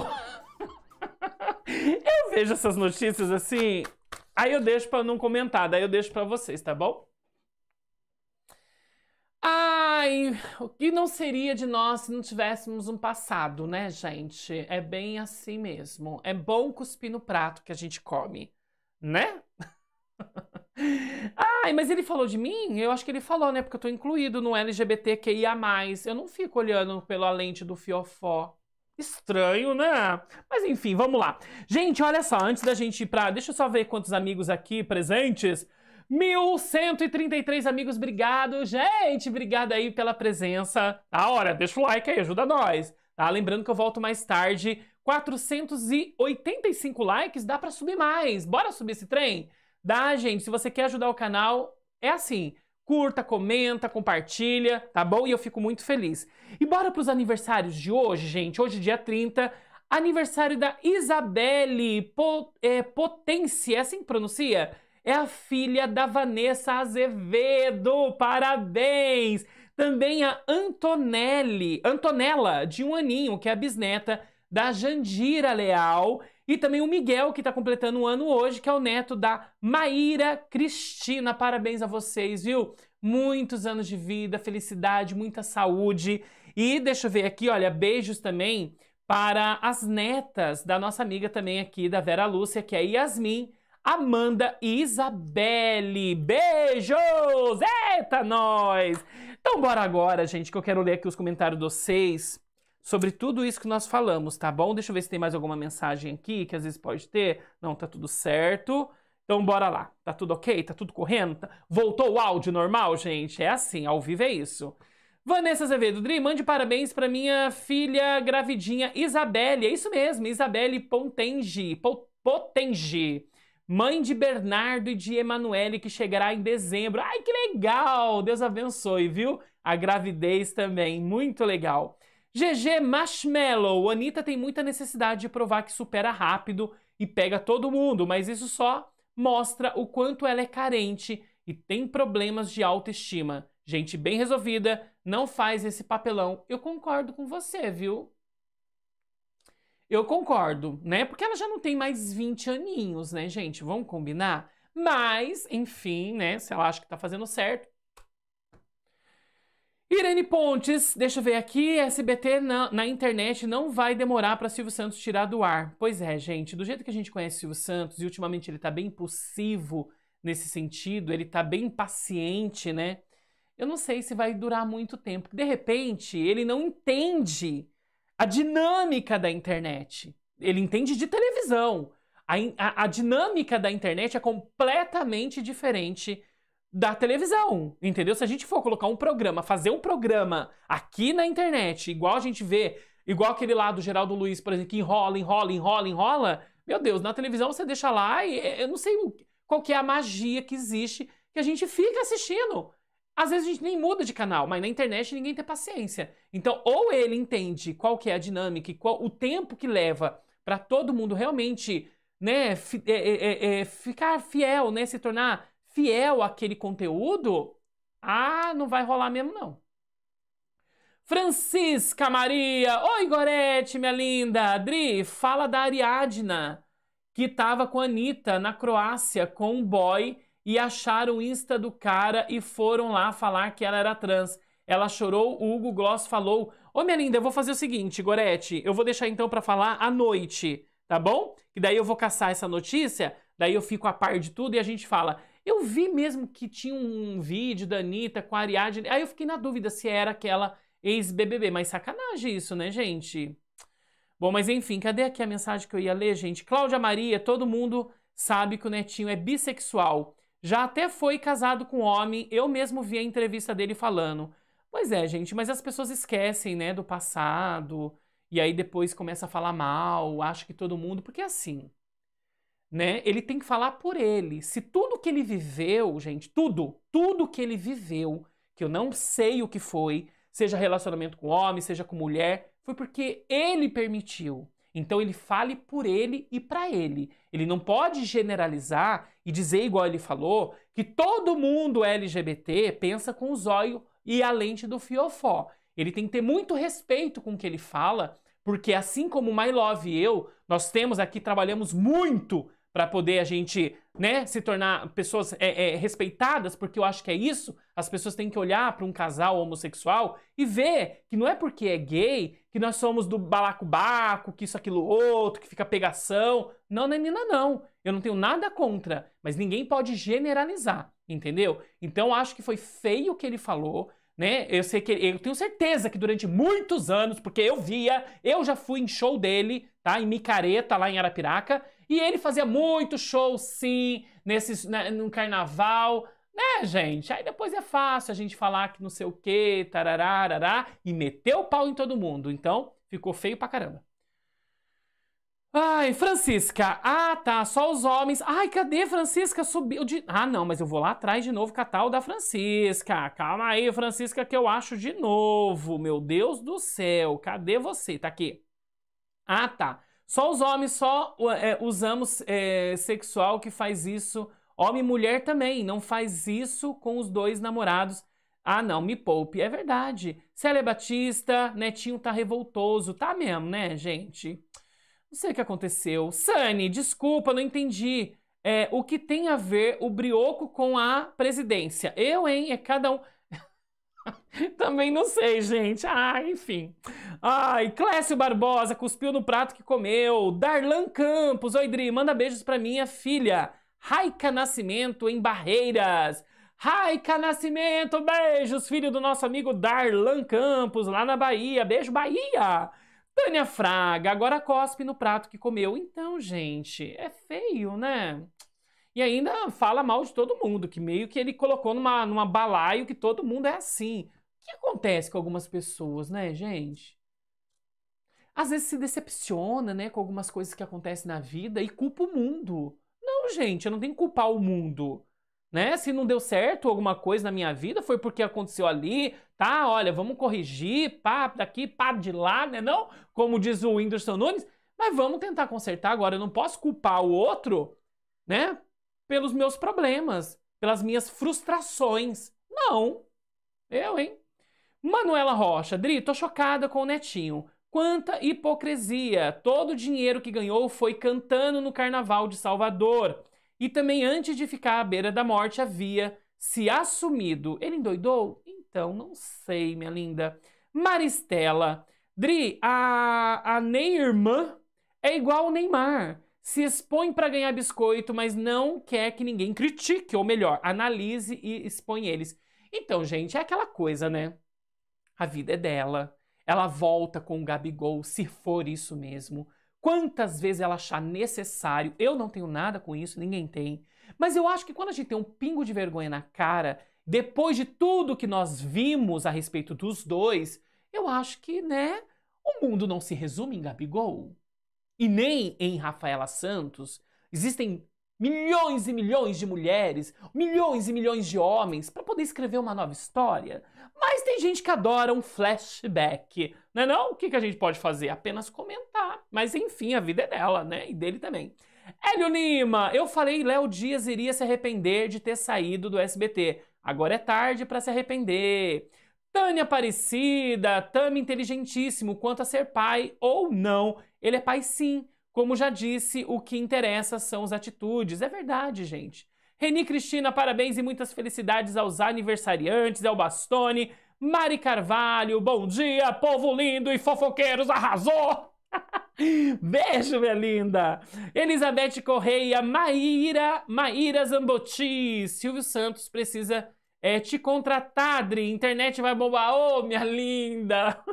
eu vejo essas notícias assim, aí eu deixo para não comentar, daí eu deixo para vocês, tá bom? Ai, o que não seria de nós se não tivéssemos um passado, né, gente? É bem assim mesmo. É bom cuspir no prato que a gente come, né? Ai, mas ele falou de mim? Eu acho que ele falou, né? Porque eu tô incluído no LGBTQIA. Eu não fico olhando pela lente do fiofó. Estranho, né? Mas enfim, vamos lá. Gente, olha só, antes da gente ir pra. Deixa eu só ver quantos amigos aqui presentes. 1133 amigos, obrigado, gente, obrigado aí pela presença. Da tá, hora, deixa o like aí, ajuda nós. Tá? Lembrando que eu volto mais tarde. 485 likes, dá para subir mais. Bora subir esse trem? Dá, gente. Se você quer ajudar o canal, é assim. Curta, comenta, compartilha, tá bom? E eu fico muito feliz. E bora pros aniversários de hoje, gente. Hoje, dia 30, aniversário da Isabelle é, Potência. É assim que pronuncia? é a filha da Vanessa Azevedo. Parabéns! Também a Antonelli, Antonella, de um aninho, que é a bisneta da Jandira Leal. E também o Miguel, que está completando um ano hoje, que é o neto da Maíra Cristina. Parabéns a vocês, viu? Muitos anos de vida, felicidade, muita saúde. E deixa eu ver aqui, olha, beijos também para as netas da nossa amiga também aqui, da Vera Lúcia, que é Yasmin Amanda e Isabelle. Beijos! Eita, nós! Então bora agora, gente, que eu quero ler aqui os comentários de vocês sobre tudo isso que nós falamos, tá bom? Deixa eu ver se tem mais alguma mensagem aqui, que às vezes pode ter. Não, tá tudo certo. Então bora lá. Tá tudo ok? Tá tudo correndo? Tá- Voltou o áudio normal, gente? É assim, ao vivo é isso. Vanessa Azevedo, Dri, mande parabéns para minha filha gravidinha Isabelle. É isso mesmo, Isabelle Potengi. Potengi mãe de Bernardo e de Emanuele, que chegará em dezembro. Ai, que legal! Deus abençoe, viu? A gravidez também, muito legal. GG Marshmallow, Anitta tem muita necessidade de provar que supera rápido e pega todo mundo, mas isso só mostra o quanto ela é carente e tem problemas de autoestima. Gente bem resolvida, não faz esse papelão. Eu concordo com você, viu? Eu concordo, né? Porque ela já não tem mais 20 aninhos, né, gente? Vamos combinar? Mas, enfim, né? Se ela acha que tá fazendo certo. Irene Pontes, deixa eu ver aqui. SBT na, na internet não vai demorar para Silvio Santos tirar do ar. Pois é, gente. Do jeito que a gente conhece Silvio Santos, e ultimamente ele tá bem impulsivo nesse sentido, ele tá bem paciente, né? Eu não sei se vai durar muito tempo. De repente, ele não entende a dinâmica da internet. Ele entende de televisão. A, a, a, dinâmica da internet é completamente diferente da televisão, entendeu? Se a gente for colocar um programa, fazer um programa aqui na internet, igual a gente vê, igual aquele lá do Geraldo Luiz, por exemplo, que enrola, enrola, enrola, enrola, meu Deus, na televisão você deixa lá e eu não sei qual que é a magia que existe que a gente fica assistindo. Às vezes a gente nem muda de canal, mas na internet ninguém tem paciência. Então, ou ele entende qual que é a dinâmica e qual o tempo que leva para todo mundo realmente né, fi, é, é, é, é, ficar fiel, né, se tornar fiel àquele conteúdo, ah, não vai rolar mesmo não. Francisca Maria, oi Gorete, minha linda. Adri, fala da Ariadna, que estava com a Anitta na Croácia com um boy e acharam o Insta do cara e foram lá falar que ela era trans. Ela chorou, o Hugo Gloss falou: Ô minha linda, eu vou fazer o seguinte, Gorete, eu vou deixar então para falar à noite, tá bom? E daí eu vou caçar essa notícia, daí eu fico a par de tudo e a gente fala. Eu vi mesmo que tinha um vídeo da Anitta com a Ariadne, aí eu fiquei na dúvida se era aquela ex-BBB, mas sacanagem isso, né, gente? Bom, mas enfim, cadê aqui a mensagem que eu ia ler, gente? Cláudia Maria, todo mundo sabe que o Netinho é bissexual já até foi casado com um homem, eu mesmo vi a entrevista dele falando. Pois é, gente, mas as pessoas esquecem, né, do passado, e aí depois começa a falar mal, acha que todo mundo, porque assim, né, ele tem que falar por ele. Se tudo que ele viveu, gente, tudo, tudo que ele viveu, que eu não sei o que foi, seja relacionamento com homem, seja com mulher, foi porque ele permitiu. Então ele fale por ele e para ele. Ele não pode generalizar e dizer, igual ele falou, que todo mundo LGBT pensa com os olhos e a lente do fiofó. Ele tem que ter muito respeito com o que ele fala, porque assim como My Love e eu, nós temos aqui, trabalhamos muito para poder a gente né, se tornar pessoas é, é, respeitadas, porque eu acho que é isso. As pessoas têm que olhar para um casal homossexual e ver que não é porque é gay que nós somos do balacobaco, que isso, aquilo, outro, que fica pegação. Não, menina, é não. Eu não tenho nada contra, mas ninguém pode generalizar, entendeu? Então acho que foi feio o que ele falou. Né? Eu sei que eu tenho certeza que durante muitos anos, porque eu via, eu já fui em show dele, tá? Em Micareta, lá em Arapiraca, e ele fazia muito show, sim, nesses, né, no carnaval. Né, gente? Aí depois é fácil a gente falar que não sei o quê, tarará, tarará, e meter o pau em todo mundo. Então, ficou feio pra caramba. Ai, Francisca. Ah, tá. Só os homens. Ai, cadê Francisca? Subiu de. Ah, não, mas eu vou lá atrás de novo catar o da Francisca. Calma aí, Francisca, que eu acho de novo. Meu Deus do céu. Cadê você? Tá aqui. Ah, tá. Só os homens só é, usamos é, sexual que faz isso. Homem e mulher também, não faz isso com os dois namorados. Ah, não, me poupe. É verdade. Célia Batista, Netinho tá revoltoso. Tá mesmo, né, gente? Não sei o que aconteceu. Sani, desculpa, não entendi. É, o que tem a ver o brioco com a presidência? Eu, hein? É cada um. Também não sei, gente. Ah, enfim. Ai, Clécio Barbosa cuspiu no prato que comeu. Darlan Campos, oi Dri, manda beijos para minha filha. Raica Nascimento em Barreiras. Raica Nascimento, beijos, filho do nosso amigo Darlan Campos, lá na Bahia. Beijo, Bahia! Tânia Fraga, agora cospe no prato que comeu. Então, gente, é feio, né? E ainda fala mal de todo mundo, que meio que ele colocou numa, numa balaio que todo mundo é assim. O que acontece com algumas pessoas, né, gente? Às vezes se decepciona, né, com algumas coisas que acontecem na vida e culpa o mundo. Não, gente, eu não tenho que culpar o mundo. Né? Se não deu certo alguma coisa na minha vida, foi porque aconteceu ali, tá? Olha, vamos corrigir, pá, daqui, pá, de lá, né? Não, como diz o Whindersson Nunes, mas vamos tentar consertar agora. Eu não posso culpar o outro, né? Pelos meus problemas, pelas minhas frustrações. Não. Eu, hein? Manuela Rocha, Dri, tô chocada com o Netinho. Quanta hipocrisia! Todo o dinheiro que ganhou foi cantando no Carnaval de Salvador. E também antes de ficar à beira da morte havia se assumido. Ele endoidou? Então, não sei, minha linda. Maristela, Dri, a, a Irmã é igual o Neymar. Se expõe para ganhar biscoito, mas não quer que ninguém critique, ou melhor, analise e expõe eles. Então, gente, é aquela coisa, né? a vida é dela. Ela volta com o Gabigol, se for isso mesmo. Quantas vezes ela achar necessário. Eu não tenho nada com isso, ninguém tem. Mas eu acho que quando a gente tem um pingo de vergonha na cara, depois de tudo que nós vimos a respeito dos dois, eu acho que, né, o mundo não se resume em Gabigol. E nem em Rafaela Santos. Existem milhões e milhões de mulheres, milhões e milhões de homens para poder escrever uma nova história. Mas tem gente que adora um flashback, não é não? O que, que a gente pode fazer? Apenas comentar. Mas enfim, a vida é dela, né? E dele também. Hélio Lima, eu falei Léo Dias iria se arrepender de ter saído do SBT. Agora é tarde para se arrepender. Tânia Aparecida, Tami inteligentíssimo quanto a ser pai ou não. Ele é pai sim, como já disse, o que interessa são as atitudes. É verdade, gente. Reni Cristina, parabéns e muitas felicidades aos aniversariantes, ao Bastone, Mari Carvalho, bom dia, povo lindo e fofoqueiros, arrasou! Beijo, minha linda! Elizabeth Correia, Maíra, Maíra Zambotti, Silvio Santos precisa é, te contratar, Adri. Internet vai bombar. Ô, oh, minha linda!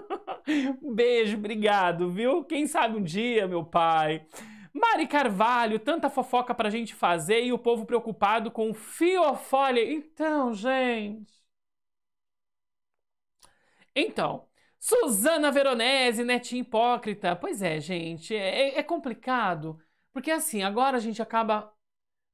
um beijo, obrigado, viu? Quem sabe um dia, meu pai. Mari Carvalho, tanta fofoca pra gente fazer e o povo preocupado com fiofólio. Então, gente. Então, Suzana Veronese, netinha hipócrita. Pois é, gente, é, é, é, complicado. Porque assim, agora a gente acaba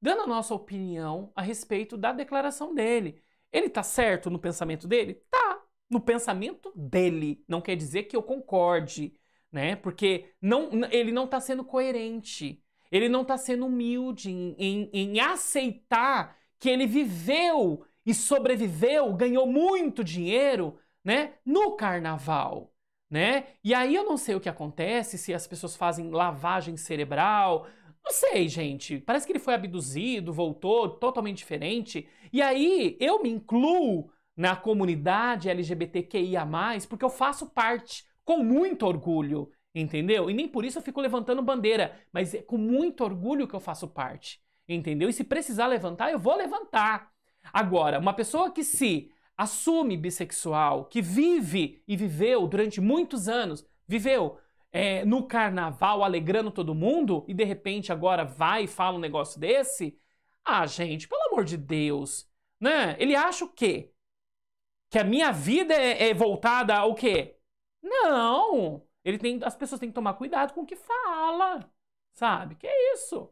dando a nossa opinião a respeito da declaração dele. Ele tá certo no pensamento dele? Tá, no pensamento dele. Não quer dizer que eu concorde, né? Porque não, ele não tá sendo coerente. Ele não tá sendo humilde em, em, em aceitar que ele viveu e sobreviveu, ganhou muito dinheiro, né? No carnaval. Né? E aí eu não sei o que acontece, se as pessoas fazem lavagem cerebral, não sei, gente. Parece que ele foi abduzido, voltou totalmente diferente. E aí eu me incluo na comunidade LGBTQIA, porque eu faço parte com muito orgulho, entendeu? E nem por isso eu fico levantando bandeira, mas é com muito orgulho que eu faço parte, entendeu? E se precisar levantar, eu vou levantar. Agora, uma pessoa que se assume bissexual, que vive e viveu durante muitos anos, viveu é, no carnaval alegrando todo mundo e de repente agora vai e fala um negócio desse? Ah, gente, pelo amor de Deus, né? Ele acha o quê? Que a minha vida é, é voltada ao quê? Não! Ele tem, as pessoas têm que tomar cuidado com o que fala, sabe? Que é isso?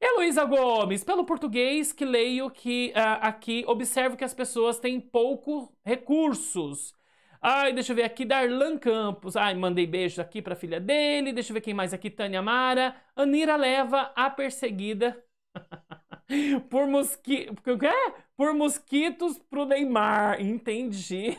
Heloísa Gomes, pelo português que leio que uh, aqui, observo que as pessoas têm poucos recursos Ai, deixa eu ver aqui, Darlan Campos. Ai, mandei beijo aqui para a filha dele. Deixa eu ver quem mais aqui, Tânia Mara. Anira leva a perseguida por, mosqui... é? por mosquitos pro Neymar. Entendi.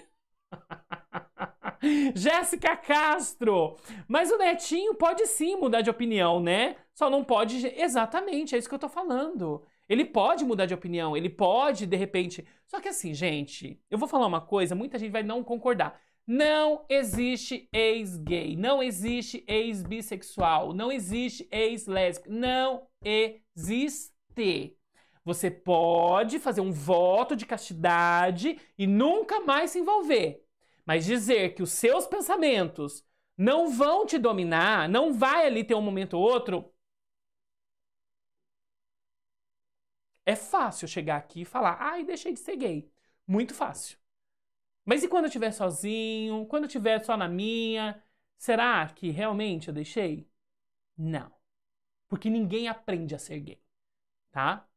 Jéssica Castro, mas o netinho pode sim mudar de opinião, né? Só não pode. Exatamente, é isso que eu tô falando. Ele pode mudar de opinião, ele pode, de repente. Só que assim, gente, eu vou falar uma coisa, muita gente vai não concordar. Não existe ex-gay, não existe ex-bissexual, não existe ex-lésbico, não existe. Você pode fazer um voto de castidade e nunca mais se envolver, mas dizer que os seus pensamentos não vão te dominar, não vai ali ter um momento ou outro É fácil chegar aqui e falar, ai, deixei de ser gay. Muito fácil. Mas e quando eu estiver sozinho? Quando eu estiver só na minha? Será que realmente eu deixei? Não. Porque ninguém aprende a ser gay, tá?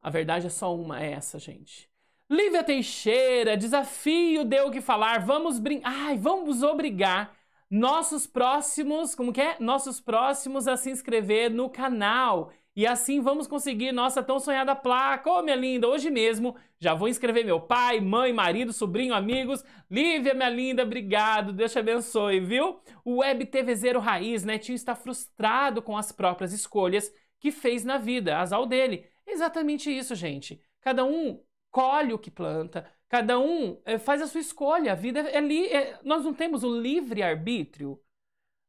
A verdade é só uma, é essa, gente. Lívia Teixeira, desafio deu o que falar, vamos brincar. Ai, vamos obrigar nossos próximos, como que é? Nossos próximos a se inscrever no canal e assim vamos conseguir nossa tão sonhada placa. Ô, oh, minha linda, hoje mesmo já vou inscrever meu pai, mãe, marido, sobrinho, amigos. Lívia, minha linda, obrigado, Deus te abençoe, viu? O Web TV Zero Raiz, Netinho está frustrado com as próprias escolhas que fez na vida, azal dele. Exatamente isso, gente. Cada um colhe o que planta, cada um eh, faz a sua escolha. A vida é, li é, nós não temos o livre arbítrio.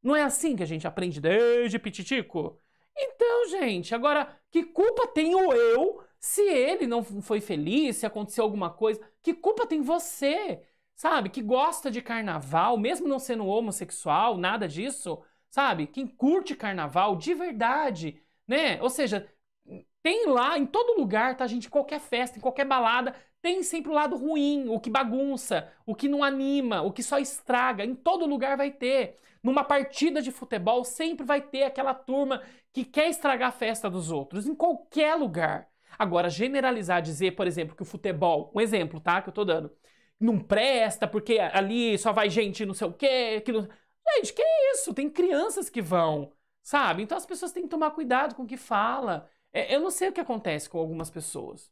Não é assim que a gente aprende desde pititico? Então, gente, agora, que culpa tenho eu se ele não foi feliz, se aconteceu alguma coisa? Que culpa tem você, sabe? Que gosta de carnaval, mesmo não sendo homossexual, nada disso, sabe? Quem curte carnaval de verdade, né? Ou seja, tem lá em todo lugar, tá, gente? Qualquer festa, em qualquer balada, tem sempre o lado ruim, o que bagunça, o que não anima, o que só estraga. Em todo lugar vai ter. Numa partida de futebol sempre vai ter aquela turma que quer estragar a festa dos outros, em qualquer lugar. Agora, generalizar, dizer, por exemplo, que o futebol, um exemplo, tá? Que eu tô dando, não presta porque ali só vai gente não sei o quê, não Gente, que isso? Tem crianças que vão, sabe? Então as pessoas têm que tomar cuidado com o que fala. É, eu não sei o que acontece com algumas pessoas.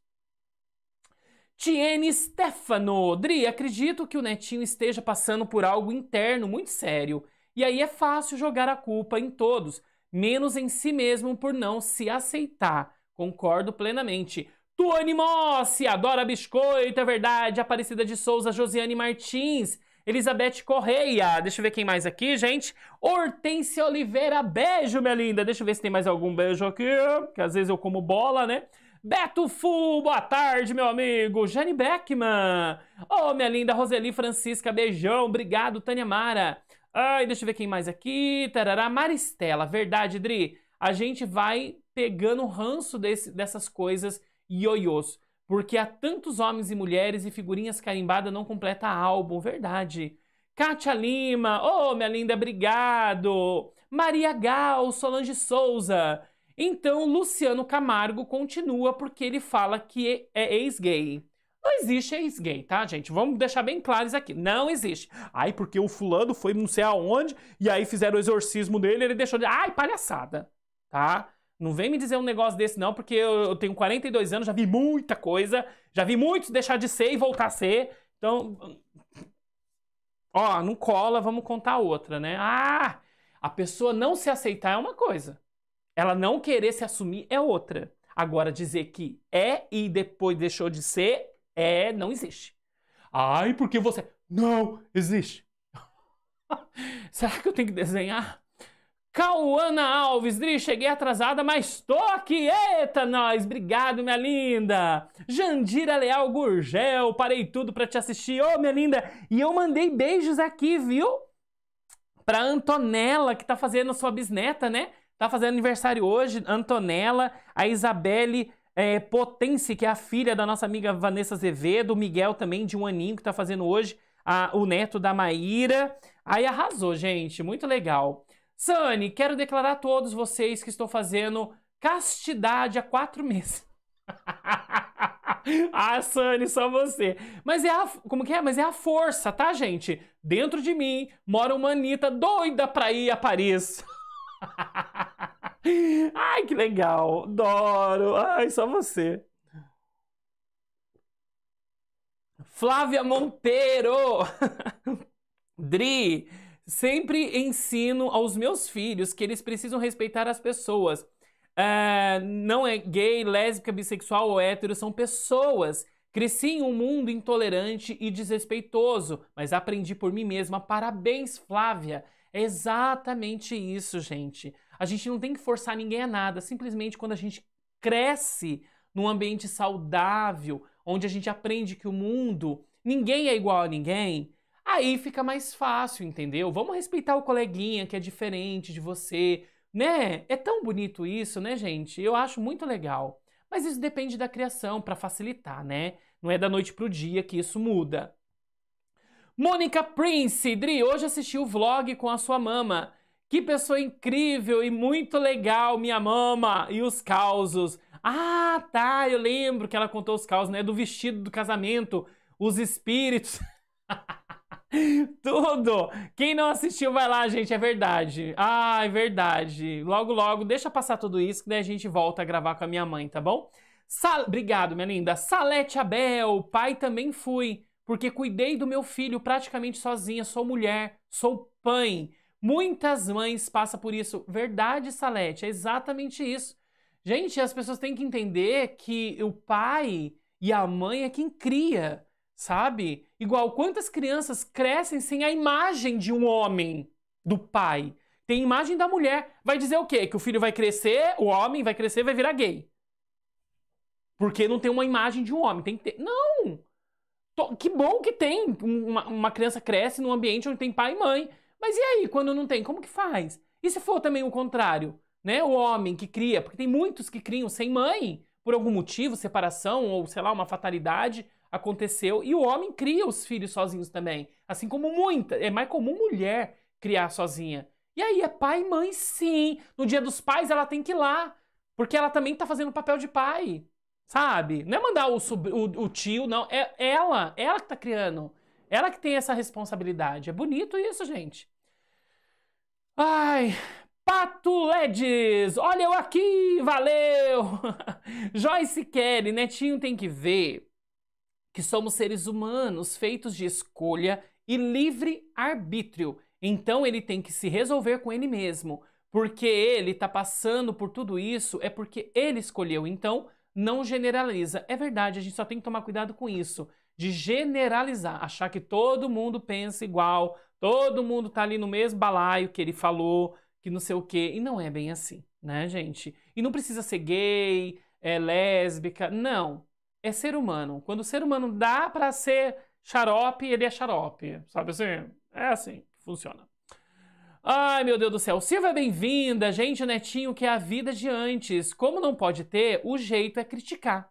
Tiene Stefano. Dri, acredito que o netinho esteja passando por algo interno muito sério. E aí é fácil jogar a culpa em todos, menos em si mesmo por não se aceitar. Concordo plenamente. Tuane Mossi, adora biscoito, é verdade. Aparecida de Souza, Josiane Martins. Elizabeth Correia, deixa eu ver quem mais aqui, gente. Hortência Oliveira, beijo, minha linda. Deixa eu ver se tem mais algum beijo aqui, que às vezes eu como bola, né? Beto Fu, boa tarde, meu amigo. Jane Beckman. Oh, minha linda Roseli Francisca, beijão. Obrigado, Tânia Mara. Ai, deixa eu ver quem mais aqui. Tarará, Maristela. Verdade, Dri. A gente vai pegando ranço desse, dessas coisas ioiôs. Porque há tantos homens e mulheres e figurinhas carimbadas não completa álbum. Verdade. Kátia Lima. Oh, minha linda, obrigado. Maria Gal, Solange Souza. Então, Luciano Camargo continua porque ele fala que é ex-gay. Não existe ex-gay, tá, gente? Vamos deixar bem claro isso aqui. Não existe. Ai, porque o fulano foi não sei aonde e aí fizeram o exorcismo dele, ele deixou de... Ai, palhaçada, tá? Não vem me dizer um negócio desse não, porque eu, eu tenho 42 anos, já vi muita coisa, já vi muitos deixar de ser e voltar a ser. Então, ó, não cola, vamos contar outra, né? Ah, a pessoa não se aceitar é uma coisa. Ela não querer se assumir é outra. Agora, dizer que é e depois deixou de ser, é, não existe. Ai, porque você. Não existe. Será que eu tenho que desenhar? Cauana Alves, Dri, cheguei atrasada, mas tô aqui. Eita, nós! Obrigado, minha linda! Jandira Leal Gurgel, parei tudo pra te assistir. Ô, oh, minha linda! E eu mandei beijos aqui, viu? Pra Antonella, que tá fazendo sua bisneta, né? Tá fazendo aniversário hoje, Antonella, a Isabelle é, Potense, que é a filha da nossa amiga Vanessa Azevedo, o Miguel também, de um aninho, que tá fazendo hoje, a, o neto da Maíra. Aí arrasou, gente, muito legal. Sani, quero declarar a todos vocês que estou fazendo castidade há quatro meses. ah, Sani, só você. Mas é a, como que é? Mas é a força, tá, gente? Dentro de mim mora uma Anitta doida pra ir a Paris. Ai, que legal! Adoro! Ai, só você. Flávia Monteiro! Dri, sempre ensino aos meus filhos que eles precisam respeitar as pessoas. É, não é gay, lésbica, bissexual ou hétero, são pessoas. Cresci em um mundo intolerante e desrespeitoso, mas aprendi por mim mesma. Parabéns, Flávia! É exatamente isso, gente. A gente não tem que forçar ninguém a nada. Simplesmente quando a gente cresce num ambiente saudável, onde a gente aprende que o mundo, ninguém é igual a ninguém, aí fica mais fácil, entendeu? Vamos respeitar o coleguinha que é diferente de você, né? É tão bonito isso, né, gente? Eu acho muito legal. Mas isso depende da criação para facilitar, né? Não é da noite pro dia que isso muda. Mônica Prince, Dri, hoje assisti o vlog com a sua mama. Que pessoa incrível e muito legal, minha mama. E os causos. Ah, tá, eu lembro que ela contou os causos, né? Do vestido do casamento, os espíritos. Tudo! Quem não assistiu, vai lá, gente, é verdade. Ah, é verdade. Logo, logo, deixa passar tudo isso, que daí a gente volta a gravar com a minha mãe, tá bom? Sal... Obrigado, minha linda. Salete Abel, pai também fui porque cuidei do meu filho praticamente sozinha, sou mulher, sou pai. Muitas mães passam por isso. Verdade, Salete, é exatamente isso. Gente, as pessoas têm que entender que o pai e a mãe é quem cria, sabe? Igual quantas crianças crescem sem a imagem de um homem, do pai. Tem imagem da mulher. Vai dizer o quê? Que o filho vai crescer, o homem vai crescer, vai virar gay. Porque não tem uma imagem de um homem. Tem que ter. Não! Que bom que tem. Uma, uma criança cresce num ambiente onde tem pai e mãe. Mas e aí, quando não tem, como que faz? E se for também o contrário? Né? O homem que cria, porque tem muitos que criam sem mãe, por algum motivo, separação ou sei lá, uma fatalidade aconteceu, e o homem cria os filhos sozinhos também, assim como muita, é mais comum mulher criar sozinha. E aí é pai e mãe sim. No dia dos pais ela tem que ir lá, porque ela também está fazendo o papel de pai. Sabe? Não é mandar o, o, o tio, não. É ela, ela que tá criando. Ela que tem essa responsabilidade. É bonito isso, gente. Ai, Pato Ledes, olha eu aqui, valeu! Joyce Kelly, Netinho tem que ver que somos seres humanos feitos de escolha e livre arbítrio. Então ele tem que se resolver com ele mesmo. Porque ele tá passando por tudo isso é porque ele escolheu. Então não generaliza. É verdade, a gente só tem que tomar cuidado com isso, de generalizar, achar que todo mundo pensa igual, todo mundo tá ali no mesmo balaio que ele falou, que não sei o quê, e não é bem assim, né, gente? E não precisa ser gay, é lésbica, não. É ser humano. Quando o ser humano dá para ser xarope, ele é xarope, sabe assim? É assim que funciona. Ai, meu Deus do céu. Silvia, bem-vinda. Gente, Netinho, que é a vida de antes. Como não pode ter, o jeito é criticar.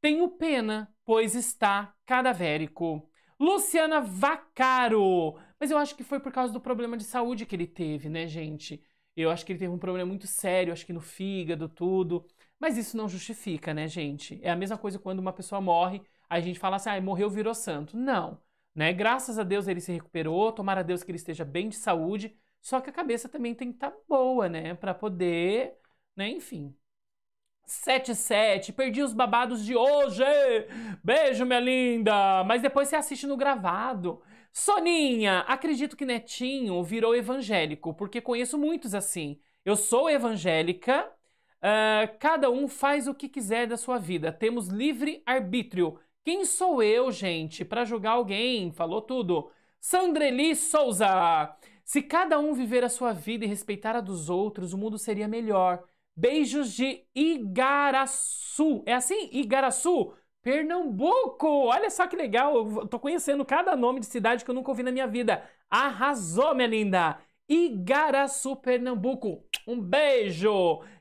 Tenho pena, pois está cadavérico. Luciana Vacaro. Mas eu acho que foi por causa do problema de saúde que ele teve, né, gente? Eu acho que ele teve um problema muito sério, acho que no fígado, tudo. Mas isso não justifica, né, gente? É a mesma coisa quando uma pessoa morre, aí a gente fala assim, ah, morreu, virou santo. Não. Né? Graças a Deus ele se recuperou, tomara a Deus que ele esteja bem de saúde, só que a cabeça também tem que estar tá boa, né? Para poder, né? Enfim. 77, perdi os babados de hoje. Beijo, minha linda. Mas depois você assiste no gravado. Soninha, acredito que Netinho virou evangélico, porque conheço muitos assim. Eu sou evangélica, uh, cada um faz o que quiser da sua vida, temos livre arbítrio. Quem sou eu, gente, para julgar alguém? Falou tudo. Sandreli Souza, se cada um viver a sua vida e respeitar a dos outros, o mundo seria melhor. Beijos de Igaraçu. É assim? Igaraçu? Pernambuco! Olha só que legal, eu tô conhecendo cada nome de cidade que eu nunca ouvi na minha vida. Arrasou, minha linda! Igaraçu, Pernambuco. Um beijo!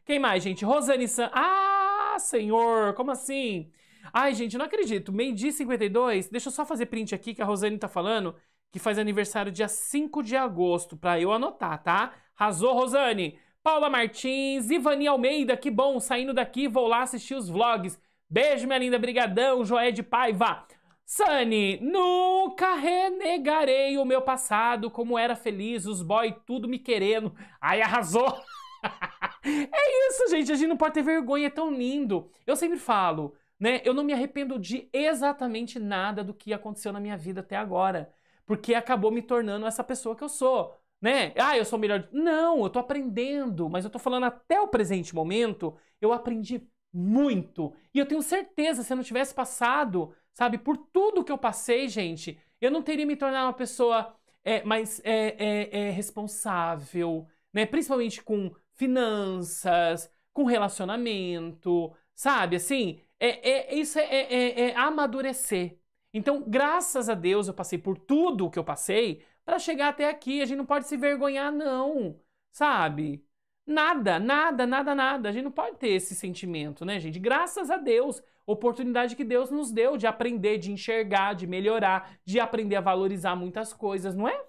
Quem mais, gente? Rosane San... Ah, senhor, como assim? Ai, gente, não acredito. Meio dia 52, deixa eu só fazer print aqui que a Rosane tá falando que faz aniversário dia 5 de agosto, para eu anotar, tá? Arrasou, Rosane! Paula Martins, Ivani Almeida, que bom, saindo daqui, vou lá assistir os vlogs. Beijo, minha linda, brigadão, Joé de Paiva. Sani, nunca renegarei o meu passado, como era feliz, os boy tudo me querendo. Ai, arrasou! é isso, gente, a gente não pode ter vergonha, é tão lindo. Eu sempre falo, né, eu não me arrependo de exatamente nada do que aconteceu na minha vida até agora porque acabou me tornando essa pessoa que eu sou. Né? Ah, eu sou melhor. Não, eu tô aprendendo, mas eu tô falando até o presente momento, eu aprendi muito. E eu tenho certeza, se eu não tivesse passado, sabe, por tudo que eu passei, gente, eu não teria me tornado uma pessoa é, mais é, é, é responsável, né? Principalmente com finanças, com relacionamento, sabe? Assim, é, é isso é, é amadurecer. Então, graças a Deus, eu passei por tudo o que eu passei para chegar até aqui. A gente não pode se vergonhar, não, sabe? Nada, nada, nada, nada. A gente não pode ter esse sentimento, né, gente? Graças a Deus, oportunidade que Deus nos deu de aprender, de enxergar, de melhorar, de aprender a valorizar muitas coisas, não é?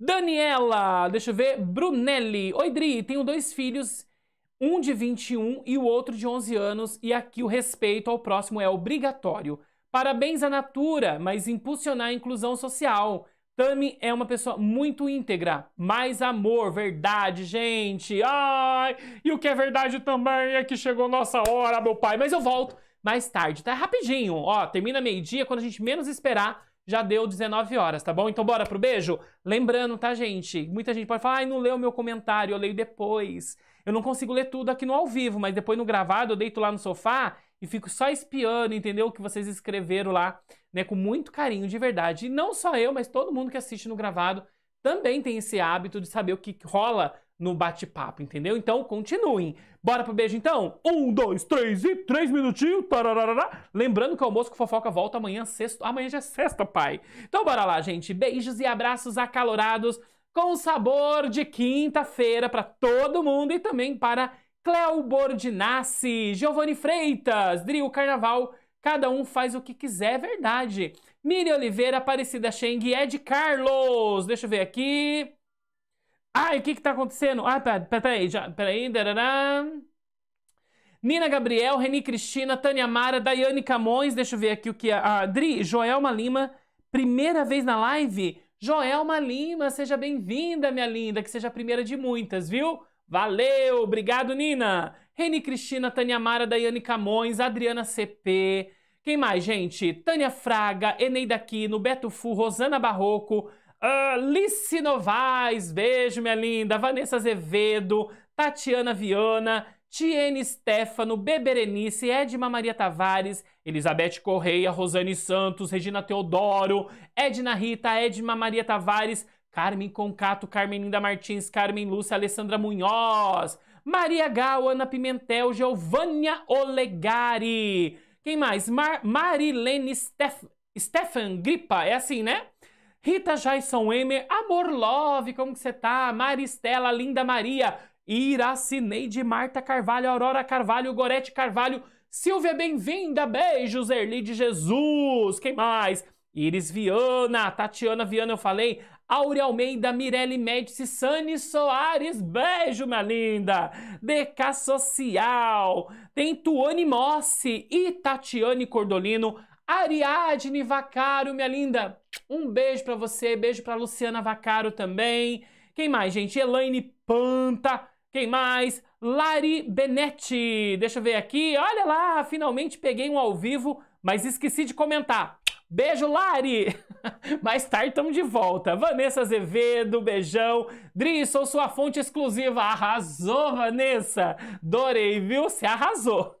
Daniela, deixa eu ver, Brunelli. Oi, Dri, tenho dois filhos, um de 21 e o outro de 11 anos, e aqui o respeito ao próximo é obrigatório. Parabéns à Natura, mas impulsionar a inclusão social. Tami é uma pessoa muito íntegra, mais amor, verdade, gente. Ai, e o que é verdade também é que chegou nossa hora, meu pai. Mas eu volto mais tarde, tá? Rapidinho, ó, termina meio-dia, quando a gente menos esperar, já deu 19 horas, tá bom? Então bora pro beijo? Lembrando, tá, gente? Muita gente pode falar, ai, não leu meu comentário, eu leio depois. Eu não consigo ler tudo aqui no ao vivo, mas depois no gravado eu deito lá no sofá e fico só espiando, entendeu? O que vocês escreveram lá, né? Com muito carinho, de verdade. E não só eu, mas todo mundo que assiste no gravado também tem esse hábito de saber o que rola no bate-papo, entendeu? Então continuem. Bora pro beijo então? Um, dois, três e três minutinhos. Tararara. Lembrando que o almoço com fofoca volta amanhã, sexta. Amanhã já é sexta, pai. Então bora lá, gente. Beijos e abraços acalorados com sabor de quinta-feira para todo mundo e também para Cléo Bordinassi, Giovanni Freitas, Drill Carnaval, cada um faz o que quiser, é verdade. Miri Oliveira, Aparecida Cheng, Ed Carlos, deixa eu ver aqui. Ai, o que que tá acontecendo? Ah, peraí, peraí, peraí, darará. Nina Gabriel, Reni Cristina, Tânia Mara, Daiane Camões, deixa eu ver aqui o que é. Ah, Dri, Joelma Lima, primeira vez na live. Joelma Lima, seja bem-vinda, minha linda, que seja a primeira de muitas, viu? Valeu, obrigado, Nina! Reni Cristina, Tânia Mara, Daiane Camões, Adriana CP. Quem mais, gente? Tânia Fraga, Eneida Quino Beto Fu, Rosana Barroco, Alice Novaes, beijo, minha linda, Vanessa Azevedo, Tatiana Viana, Tiene Stefano, Beberenice, Edma Maria Tavares, Elizabeth Correia, Rosane Santos, Regina Teodoro, Edna Rita, Edma Maria Tavares, Carmen Concato, Carmen Linda Martins, Carmen Lúcia, Alessandra Munhoz, Maria Gal, Ana Pimentel, Giovânia Olegari. Quem mais? Mar Marilene Steph Stefan Gripa, é assim, né? Rita Jaison Emer, Amor Love, como que você tá? Maristela, Linda Maria, Iracineide, Marta Carvalho, Aurora Carvalho, Gorete Carvalho, Silvia, bem-vinda, beijos, Erli de Jesus, quem mais? Iris Viana, Tatiana Viana, eu falei, Aure Almeida, Mirelle Médici, Sani Soares, beijo, minha linda! DK Social, tem Tuane Mossi e Tatiane Cordolino, Ariadne Vacaro, minha linda, um beijo para você, beijo para Luciana Vacaro também. Quem mais, gente? Elaine Panta, quem mais? Lari Benetti, deixa eu ver aqui, olha lá, finalmente peguei um ao vivo, mas esqueci de comentar. Beijo, Lari! Mais tarde estamos de volta. Vanessa Azevedo, beijão. Dri, sou sua fonte exclusiva. Arrasou, Vanessa! Adorei, viu? Você arrasou.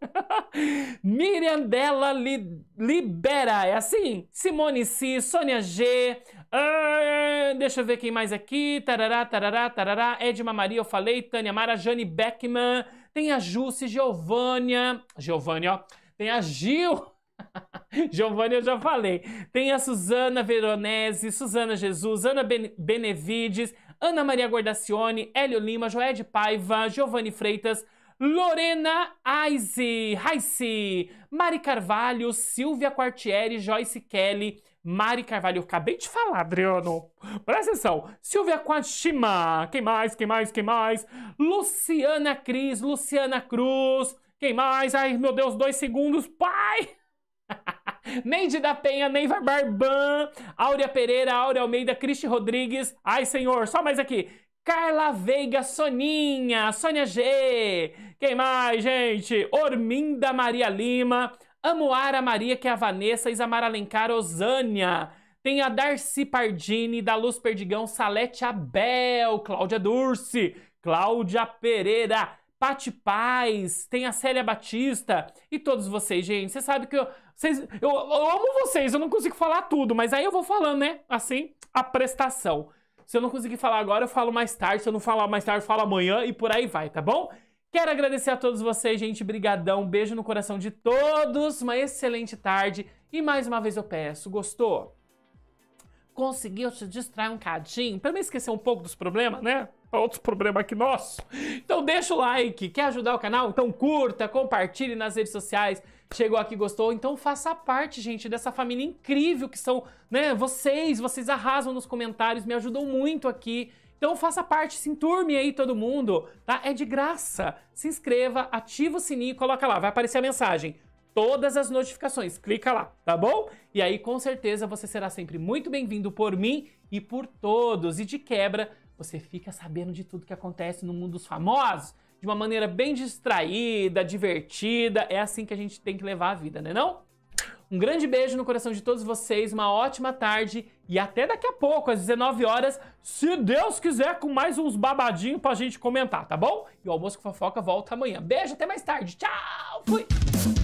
Mirandela Li Libera, é assim? Simone C, Sônia G. Ah, deixa eu ver quem mais aqui. Tarará, tarará, tarará. Edma Maria, eu falei. Tânia Mara, Jane Beckman. Tem a Jusce, Giovânia. Giovânia, ó. Tem a Gil. Giovanni, eu já falei. Tem a Suzana Veronese, Suzana Jesus, Ana Benevides, Ana Maria Guardacione, Hélio Lima, Joé de Paiva, Giovanni Freitas, Lorena Aize, Raice, Mari Carvalho, Silvia Quartieri, Joyce Kelly, Mari Carvalho. Eu acabei de falar, Adriano. Presta atenção. Silvia Quachima. Quem mais? Quem mais? Quem mais? Luciana Cris, Luciana Cruz. Quem mais? Ai, meu Deus, dois segundos. Pai! Neide da Penha, Neiva Barban, Áurea Pereira, Áurea Almeida, Cristi Rodrigues. Ai, senhor, só mais aqui. Carla Veiga, Soninha, Sônia G. Quem mais, gente? Orminda Maria Lima, Amoara Maria, que é a Vanessa, Isamara Alencar, Osânia. Tem a Darcy Pardini, da Luz Perdigão, Salete Abel, Cláudia Durce, Cláudia Pereira, Pati Paz, tem a Célia Batista e todos vocês, gente. Você sabe que eu, vocês, eu, eu amo vocês, eu não consigo falar tudo, mas aí eu vou falando, né? Assim, a prestação. Se eu não conseguir falar agora, eu falo mais tarde. Se eu não falar mais tarde, eu falo amanhã e por aí vai, tá bom? Quero agradecer a todos vocês, gente. Brigadão. Beijo no coração de todos. Uma excelente tarde. E mais uma vez eu peço, gostou? Conseguiu te distrair um cadinho? Pra não esquecer um pouco dos problemas, né? Outro problema que nosso. Então deixa o like, quer ajudar o canal? Então curta, compartilhe nas redes sociais. Chegou aqui, gostou? Então faça parte, gente, dessa família incrível que são, né, vocês, vocês arrasam nos comentários, me ajudam muito aqui. Então faça parte, se enturme aí todo mundo, tá? É de graça. Se inscreva, ativa o sininho, coloca lá, vai aparecer a mensagem todas as notificações. Clica lá, tá bom? E aí, com certeza, você será sempre muito bem-vindo por mim e por todos. E de quebra, você fica sabendo de tudo que acontece no mundo dos famosos de uma maneira bem distraída, divertida. É assim que a gente tem que levar a vida, né não? Um grande beijo no coração de todos vocês, uma ótima tarde e até daqui a pouco, às 19 horas, se Deus quiser, com mais uns babadinhos pra gente comentar, tá bom? E o Almoço com Fofoca volta amanhã. Beijo, até mais tarde. Tchau! Fui!